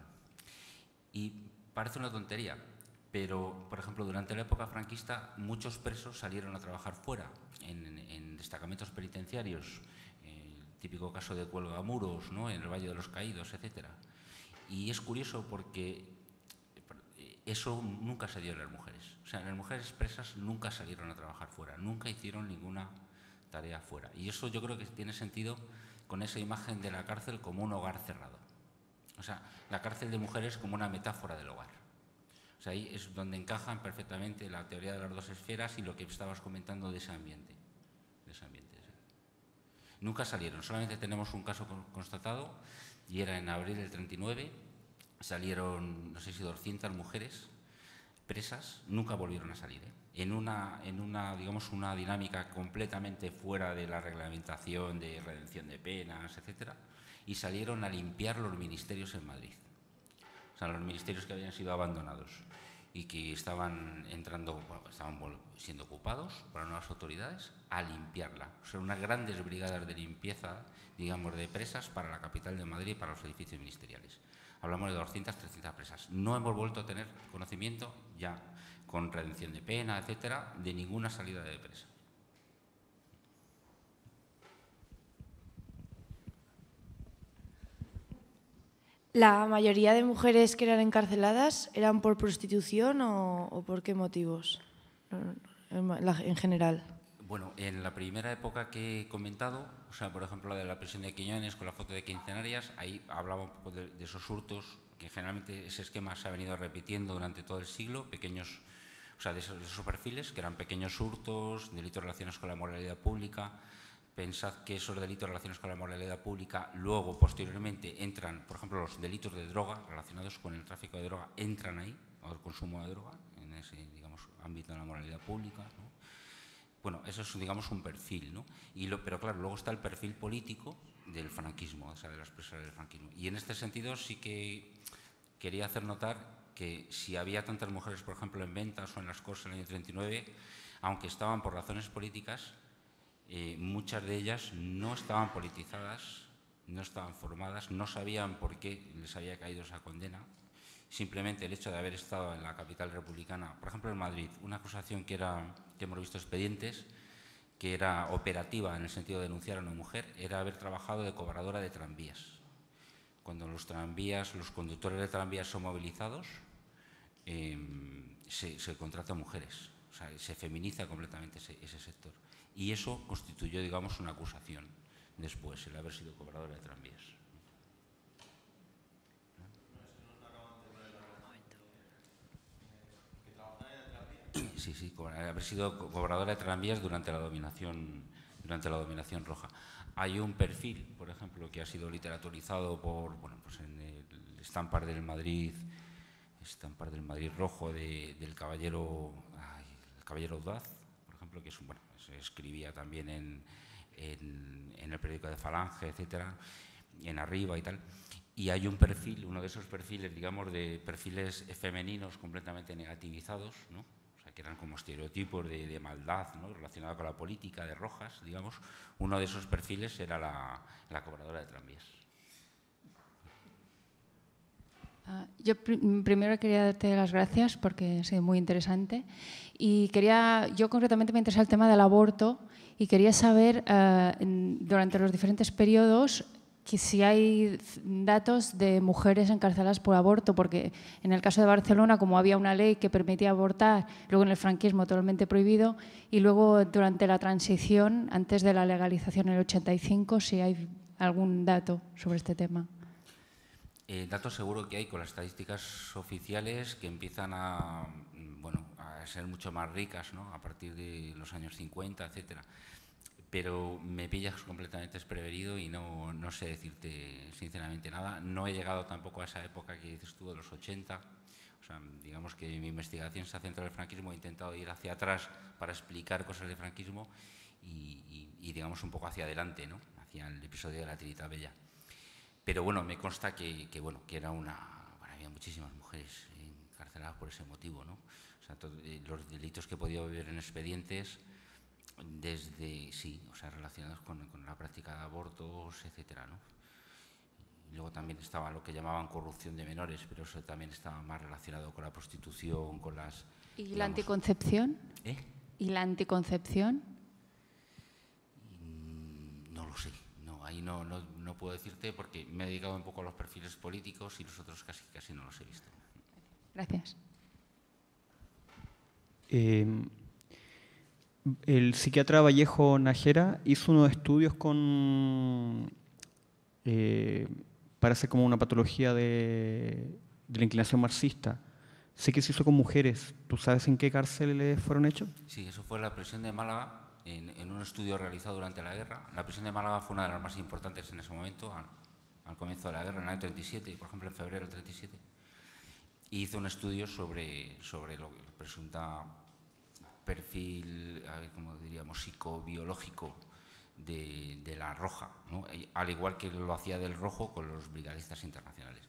Y parece una tontería, pero, por ejemplo, durante la época franquista muchos presos salieron a trabajar fuera, en, en destacamentos penitenciarios, típico caso de cuelgamuros ¿no? en el Valle de los Caídos, etc. Y es curioso porque eh, eh, eso nunca se dio en las mujeres. O sea, las mujeres presas nunca salieron a trabajar fuera, nunca hicieron ninguna tarea fuera. Y eso yo creo que tiene sentido con esa imagen de la cárcel como un hogar cerrado. O sea, la cárcel de mujeres como una metáfora del hogar. O sea, ahí es donde encajan perfectamente la teoría de las dos esferas y lo que estabas comentando de ese ambiente. De ese ambiente. Nunca salieron, solamente tenemos un caso constatado y era en abril del 39. Salieron, no sé si 200 mujeres presas, nunca volvieron a salir. ¿eh? En, una, en una, digamos, una dinámica completamente fuera de la reglamentación de redención de penas, etcétera, y salieron a limpiar los ministerios en Madrid. O sea, los ministerios que habían sido abandonados y que estaban entrando, bueno, estaban siendo ocupados por las nuevas autoridades, a limpiarla. Son unas grandes brigadas de limpieza, digamos, de presas para la capital de Madrid y para los edificios ministeriales. Hablamos de 200, 300 presas. No hemos vuelto a tener conocimiento ya con redención de pena, etcétera, de ninguna salida de presa. ¿La mayoría de mujeres que eran encarceladas eran por prostitución o, por qué motivos? no, en general? Bueno, en la primera época que he comentado, o sea, por ejemplo, la de la prisión de Quiñones con la foto de quincenarias, ahí hablaba un poco de, esos hurtos, que generalmente ese esquema se ha venido repitiendo durante todo el siglo, pequeños, o sea, de esos, de esos perfiles, que eran pequeños hurtos, delitos relacionados con la moralidad pública. Pensad que esos delitos relacionados con la moralidad pública luego, posteriormente, entran, por ejemplo, los delitos de droga relacionados con el tráfico de droga, entran ahí, o el consumo de droga, ámbito de la moralidad pública. Bueno, eso es, digamos, un perfil, Y pero claro, luego está el perfil político del franquismo, o sea, de las personas del franquismo. Y en este sentido sí que quería hacer notar que si había tantas mujeres, por ejemplo, en ventas o en las cosas en el año 39, aunque estaban por razones políticas, eh, muchas de ellas no estaban politizadas, no estaban formadas, no sabían por qué les había caído esa condena simplemente el hecho de haber estado en la capital republicana, por ejemplo en Madrid, una acusación que, era, que hemos visto expedientes, que era operativa en el sentido de denunciar a una mujer, era haber trabajado de cobradora de tranvías. Cuando los tranvías, los conductores de tranvías son movilizados, em, se, contratan contrata mujeres, o sea, se feminiza completamente ese, ese sector. Y eso constituyó, digamos, una acusación después, el haber sido cobradora de tranvías. sí, sí, haber sido cobradora de tranvías durante la dominación, durante la dominación roja. Hay un perfil, por ejemplo, que ha sido literaturizado por, bueno, pues en el estampar del Madrid, estampar del Madrid rojo del caballero, caballero Audaz, por ejemplo, que es pues se escribía también en, en, el periódico de Falange, etcétera, en Arriba y tal. Y hay un perfil, uno de esos perfiles, digamos, de perfiles femeninos completamente negativizados, ¿no? que eran como estereotipos de, maldad ¿no? relacionada con la política de Rojas, digamos, uno de esos perfiles era la, cobradora de tranvías. Ah, yo primero quería darte las gracias porque ha sido muy interesante y quería, yo concretamente me interesa el tema del aborto y quería saber eh, durante los diferentes periodos si hay datos de mujeres encarceladas por aborto, porque en el caso de Barcelona, como había una ley que permitía abortar, luego en el franquismo totalmente prohibido, y luego durante la transición, antes de la legalización en el 85, si hay algún dato sobre este tema. Eh, datos seguro que hay con las estadísticas oficiales que empiezan a, mm, bueno, a ser mucho más ricas ¿no? a partir de los años 50, etcétera pero me pillas completamente desprevenido y no, no, sé decirte sinceramente nada. No he llegado tampoco a esa época que dices tú de los 80. O sea, digamos que mi investigación se ha centrado en el franquismo, he intentado ir hacia atrás para explicar cosas del franquismo y, digamos un poco hacia adelante, ¿no? hacia el episodio de la tirita Bella. Pero bueno, me consta que, que bueno, que era una... había muchísimas mujeres encarceladas por ese motivo. ¿no? O sea, eh, los delitos que he podido ver en expedientes desde sí, o sea, relacionados con, la práctica de abortos, etcétera, luego también estaba lo que llamaban corrupción de menores, pero eso también estaba más relacionado con la prostitución, con las... ¿Y la anticoncepción? ¿Eh? ¿Y la anticoncepción? Mm, no lo sé, no, ahí no, no, puedo decirte porque me he dedicado un poco a los perfiles políticos y los otros casi, casi no los he visto. Gracias. Eh, el psiquiatra Vallejo Najera hizo unos estudios con eh, parece como una patología de, la inclinación marxista. Sé que se hizo con mujeres. ¿Tú sabes en qué cárceles fueron hechos? Sí, eso fue la prisión de Málaga, en, un estudio realizado durante la guerra. La prisión de Málaga fue una de las más importantes en ese momento, al, comienzo de la guerra, en el año 37, por ejemplo, en febrero del 37. hizo un estudio sobre, sobre lo que presunta perfil, como diríamos, psicobiológico de, de, la roja, al igual que lo hacía del rojo con los brigadistas internacionales.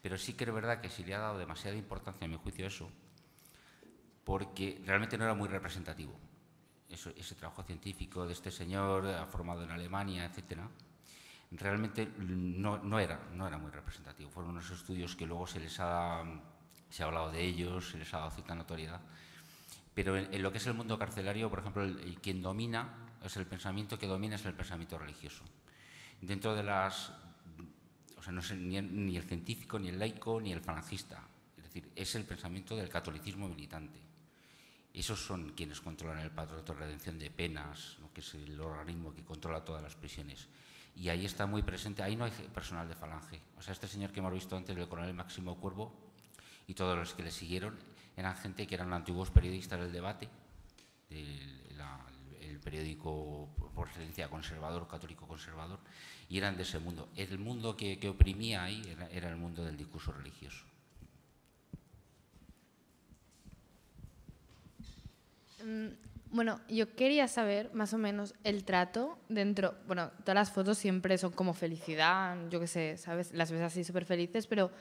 Pero sí que es verdad que se le ha dado demasiada importancia, a mi juicio, eso, porque realmente no era muy representativo. ese trabajo científico de este señor, formado en Alemania, etcétera, realmente no, era, no era muy representativo. Fueron unos estudios que luego se les se ha hablado de ellos, se les ha dado cierta notoriedad, pero en, lo que es el mundo carcelario, por ejemplo, el, quien domina, es el pensamiento que domina es el pensamiento religioso. Dentro de las... O sea, no es ni el, científico, ni el laico, ni el falangista. Es decir, es el pensamiento del catolicismo militante. Esos son quienes controlan el patrón de redención de penas, que es el organismo que controla todas las prisiones. Y ahí está muy presente, ahí no hay personal de falange. O sea, este señor que hemos visto antes, el coronel Máximo Cuervo, y todos los que le siguieron, eran gente que eran antiguos periodistas del debate, del, el periódico por excelencia conservador, católico conservador, y eran de ese mundo. El mundo que, oprimía ahí era, era el mundo del discurso religioso. Mm, bueno, yo quería saber más o menos el trato dentro. Bueno, todas las fotos siempre son como felicidad, yo qué sé, ¿sabes? Las ves así súper felices, pero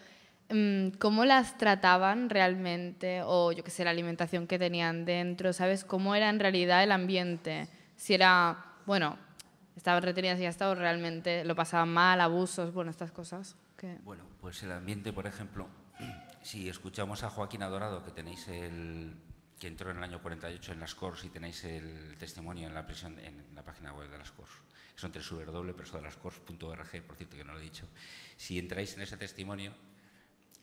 Mm, cómo las trataban realmente, o yo qué sé, la alimentación que tenían dentro, ¿sabes? ¿Cómo era en realidad el ambiente? Si era, bueno, estaban retenidas y ya o realmente lo pasaban mal, abusos, bueno, estas cosas. Bueno, pues el ambiente, por ejemplo, <clears throat> si escuchamos a Joaquín Adorado, que tenéis el que entró en el año 48 en las Cors, y tenéis el testimonio en la en la página web de las Cors, Son tres por cierto que no lo he dicho. Si entráis en ese testimonio,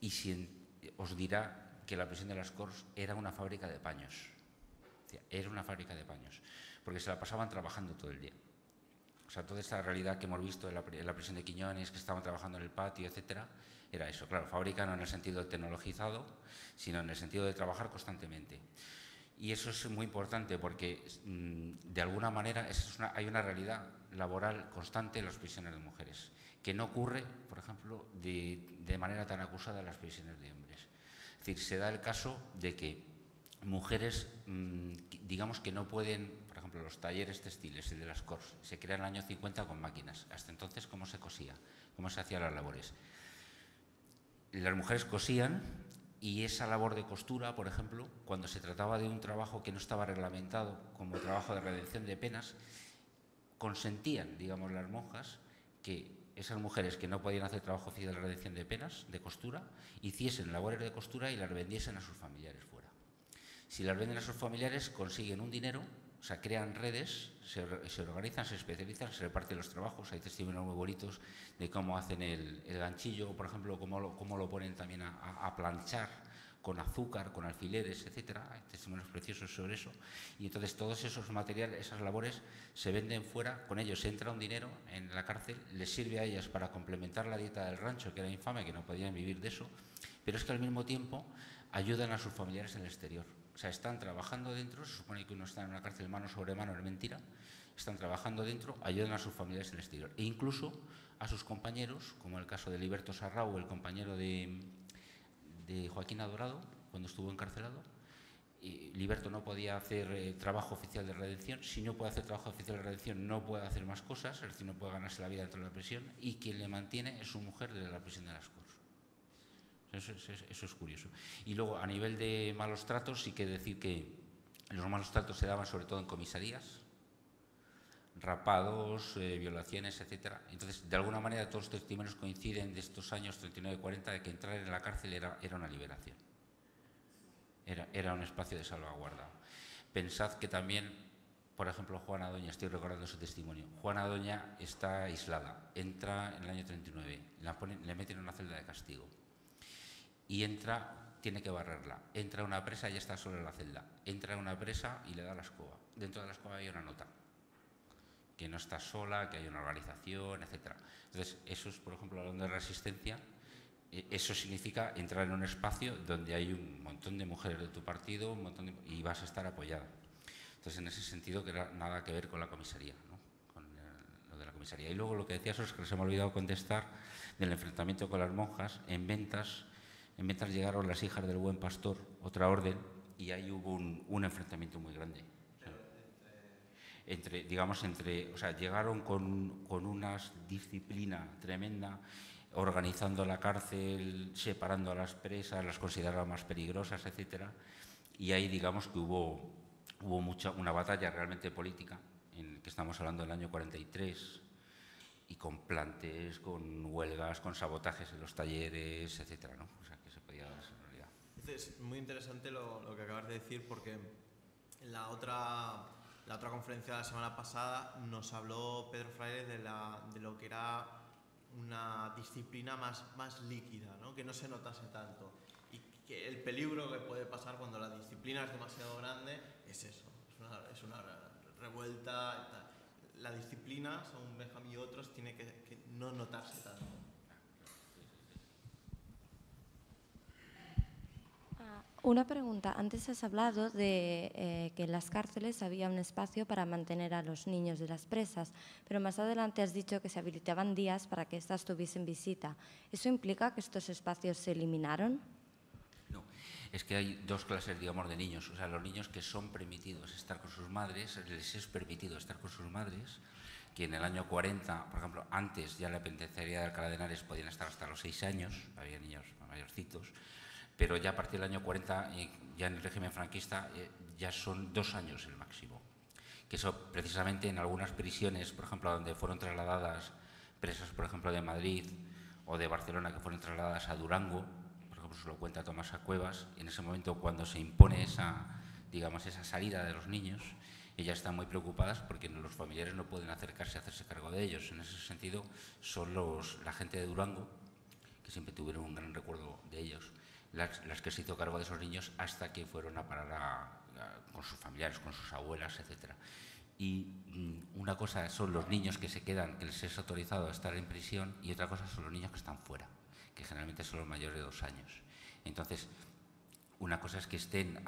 y si, os dirá que la prisión de las Corts era una fábrica de paños. Era una fábrica de paños, porque se la pasaban trabajando todo el día. O sea, toda esta realidad que hemos visto en la, prisión de Quiñones, que estaban trabajando en el patio, etcétera, era eso. Claro, fábrica no en el sentido tecnologizado, sino en el sentido de trabajar constantemente. Y eso es muy importante porque, mm, de alguna manera, hay una realidad laboral constante en las prisiones de mujeres que no ocurre, por ejemplo, de, manera tan acusada en las prisiones de hombres. Es decir, se da el caso de que mujeres, mm, digamos que no pueden, por ejemplo, los talleres textiles, el de las CORS, se crean en el año 50 con máquinas. Hasta entonces, ¿cómo se cosía? ¿Cómo se hacían las labores? Las mujeres cosían y esa labor de costura, por ejemplo, cuando se trataba de un trabajo que no estaba reglamentado como trabajo de redención de penas, consentían, digamos, las monjas que esas mujeres que no podían hacer trabajo oficial de redención de penas, de costura, hiciesen labores de costura y las vendiesen a sus familiares fuera. Si las venden a sus familiares, consiguen un dinero, o sea, crean redes, se, organizan, se especializan, se reparten los trabajos. Hay testimonios muy bonitos de cómo hacen el, ganchillo, por ejemplo, cómo lo, ponen también a planchar con azúcar, con alfileres, etcétera. Hay testimonios preciosos sobre eso. Y entonces todos esos materiales, esas labores, se venden fuera, con ellos entra un dinero en la cárcel, les sirve a ellas para complementar la dieta del rancho, que era infame, que no podían vivir de eso, pero es que al mismo tiempo ayudan a sus familiares en el exterior. O sea, están trabajando dentro, se supone que uno está en una cárcel mano sobre mano, es mentira, están trabajando dentro, ayudan a sus familiares en el exterior. E incluso a sus compañeros, como el caso de Liberto Sarrao, el compañero de, de Joaquín Adorado, cuando estuvo encarcelado. Y Liberto no podía hacer eh, trabajo oficial de redención. Si no puede hacer trabajo oficial de redención, no puede hacer más cosas, es decir, no puede ganarse la vida dentro de la prisión. Y quien le mantiene es su mujer de la prisión de las cosas Eso, eso es curioso. Y luego, a nivel de malos tratos, sí que decir que los malos tratos se daban sobre todo en comisarías, rapados, eh, violaciones, etc. Entonces, de alguna manera, todos los testimonios coinciden de estos años 39-40 de que entrar en la cárcel era, una liberación, era, un espacio de salvaguarda. Pensad que también, por ejemplo, Juana Doña, estoy recordando su testimonio, Juana Doña está aislada, entra en el año 39, la ponen, le meten en una celda de castigo y entra tiene que barrerla. Entra una presa y está sola en la celda. Entra una presa y le da la escoba. Dentro de la escoba hay una nota que no estás sola, que hay una organización, etc. Entonces, eso es, por ejemplo, hablando de resistencia, e, eso significa entrar en un espacio donde hay un montón de mujeres de tu partido y vas a estar apoyada. Entonces, en ese sentido, que era nada que ver con la comisaría, con lo de la comisaría. Y luego lo que decías es que se me ha olvidado contestar del enfrentamiento con las monjas. En ventas, en ventas llegaron las hijas del buen pastor, otra orden, y ahí hubo un enfrentamiento muy grande entre, digamos, entre, o sea, llegaron con, con una disciplina tremenda, organizando la cárcel, separando a las presas, las consideraban más peligrosas, etc. Y ahí, digamos, que hubo, hubo mucha, una batalla realmente política, en el que estamos hablando del año 43, y con plantes, con huelgas, con sabotajes en los talleres, etc. ¿no? O sea, que se podía Es muy interesante lo, lo que acabas de decir, porque la otra la otra conferencia de la semana pasada nos habló Pedro Fraile de, lo que era una disciplina más, líquida, ¿no? que no se notase tanto. Y que el peligro que puede pasar cuando la disciplina es demasiado grande es eso, es una, revuelta. La disciplina, según Benjamin y otros, tiene que no notarse tanto. Una pregunta. Antes has hablado de eh, que en las cárceles había un espacio para mantener a los niños de las presas, pero más adelante has dicho que se habilitaban días para que éstas tuviesen visita. ¿Eso implica que estos espacios se eliminaron? No, es que hay dos clases, digamos, de niños. O sea, los niños que son permitidos estar con sus madres, les es permitido estar con sus madres, que en el año 40, por ejemplo, antes ya la penitenciaría de Alcalá de Henares podían estar hasta los seis años, había niños mayorcitos, pero ya a partir del año 40, ya en el régimen franquista, eh, ya son dos años el máximo. Que eso precisamente en algunas prisiones, por ejemplo, donde fueron trasladadas presas, por ejemplo, de Madrid o de Barcelona, que fueron trasladadas a Durango, por ejemplo, se lo cuenta Tomás Acuevas. en ese momento cuando se impone esa, digamos, esa salida de los niños, ellas están muy preocupadas porque los familiares no pueden acercarse a hacerse cargo de ellos. En ese sentido, son los, la gente de Durango, que siempre tuvieron un gran recuerdo de ellos, las, que se hizo cargo de esos niños hasta que fueron a parar con sus familiares, con sus abuelas, etc. Y mm, una cosa son los niños que se quedan, que les es autorizado a estar en prisión, y otra cosa son los niños que están fuera, que generalmente son los mayores de dos años. Entonces, una cosa es que estén,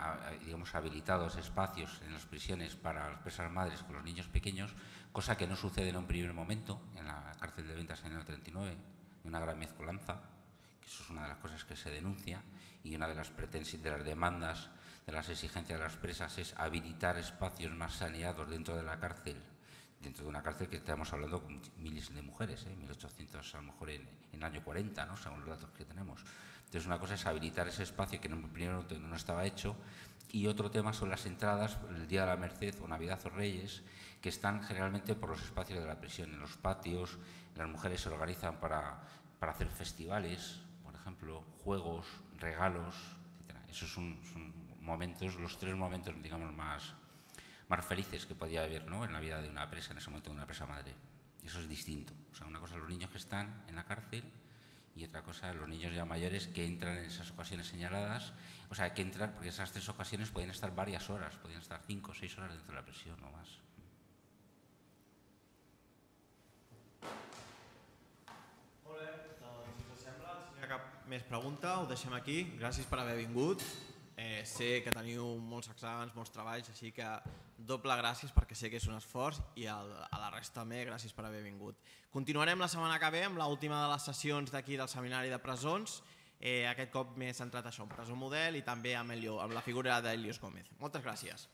digamos, habilitados espacios en las prisiones para las presas madres con los niños pequeños, cosa que no sucede en un primer momento, en la cárcel de ventas en el 39, una gran mezcolanza, eso es una de las cosas que se denuncia y una de las pretensiones de las demandas de las exigencias de las presas es habilitar espacios más saneados dentro de la cárcel, dentro de una cárcel que estamos hablando con miles de mujeres, ¿eh? 1.800 a lo mejor en, el año 40, ¿no? según los datos que tenemos. Entonces una cosa es habilitar ese espacio que no, primero no estaba hecho y otro tema son las entradas el Día de la Merced o Navidad o Reyes, que están generalmente por los espacios de la prisión, en los patios, las mujeres se organizan para, para hacer festivales, ejemplo, juegos, regalos, etc. Esos son, momentos, los tres momentos, digamos, más, más felices que podía haber ¿no? en la vida de una presa, en ese momento de una presa madre. Eso es distinto. O sea, una cosa los niños que están en la cárcel y otra cosa los niños ya mayores que entran en esas ocasiones señaladas, o sea, que entrar porque esas tres ocasiones pueden estar varias horas, pueden estar cinco o seis horas dentro de la prisión o más. més pregunta, ho deixem aquí. Gràcies per haver vingut. Eh, sé que teniu molts exàmens, molts treballs, així que doble gràcies perquè sé que és un esforç i a la resta també gràcies per haver vingut. Continuarem la setmana que ve amb l'última de les sessions d'aquí del seminari de presons, eh, aquest cop més centrat això, en presó model i també amb, Elio, amb la figura d'Elios Gómez. Moltes gràcies.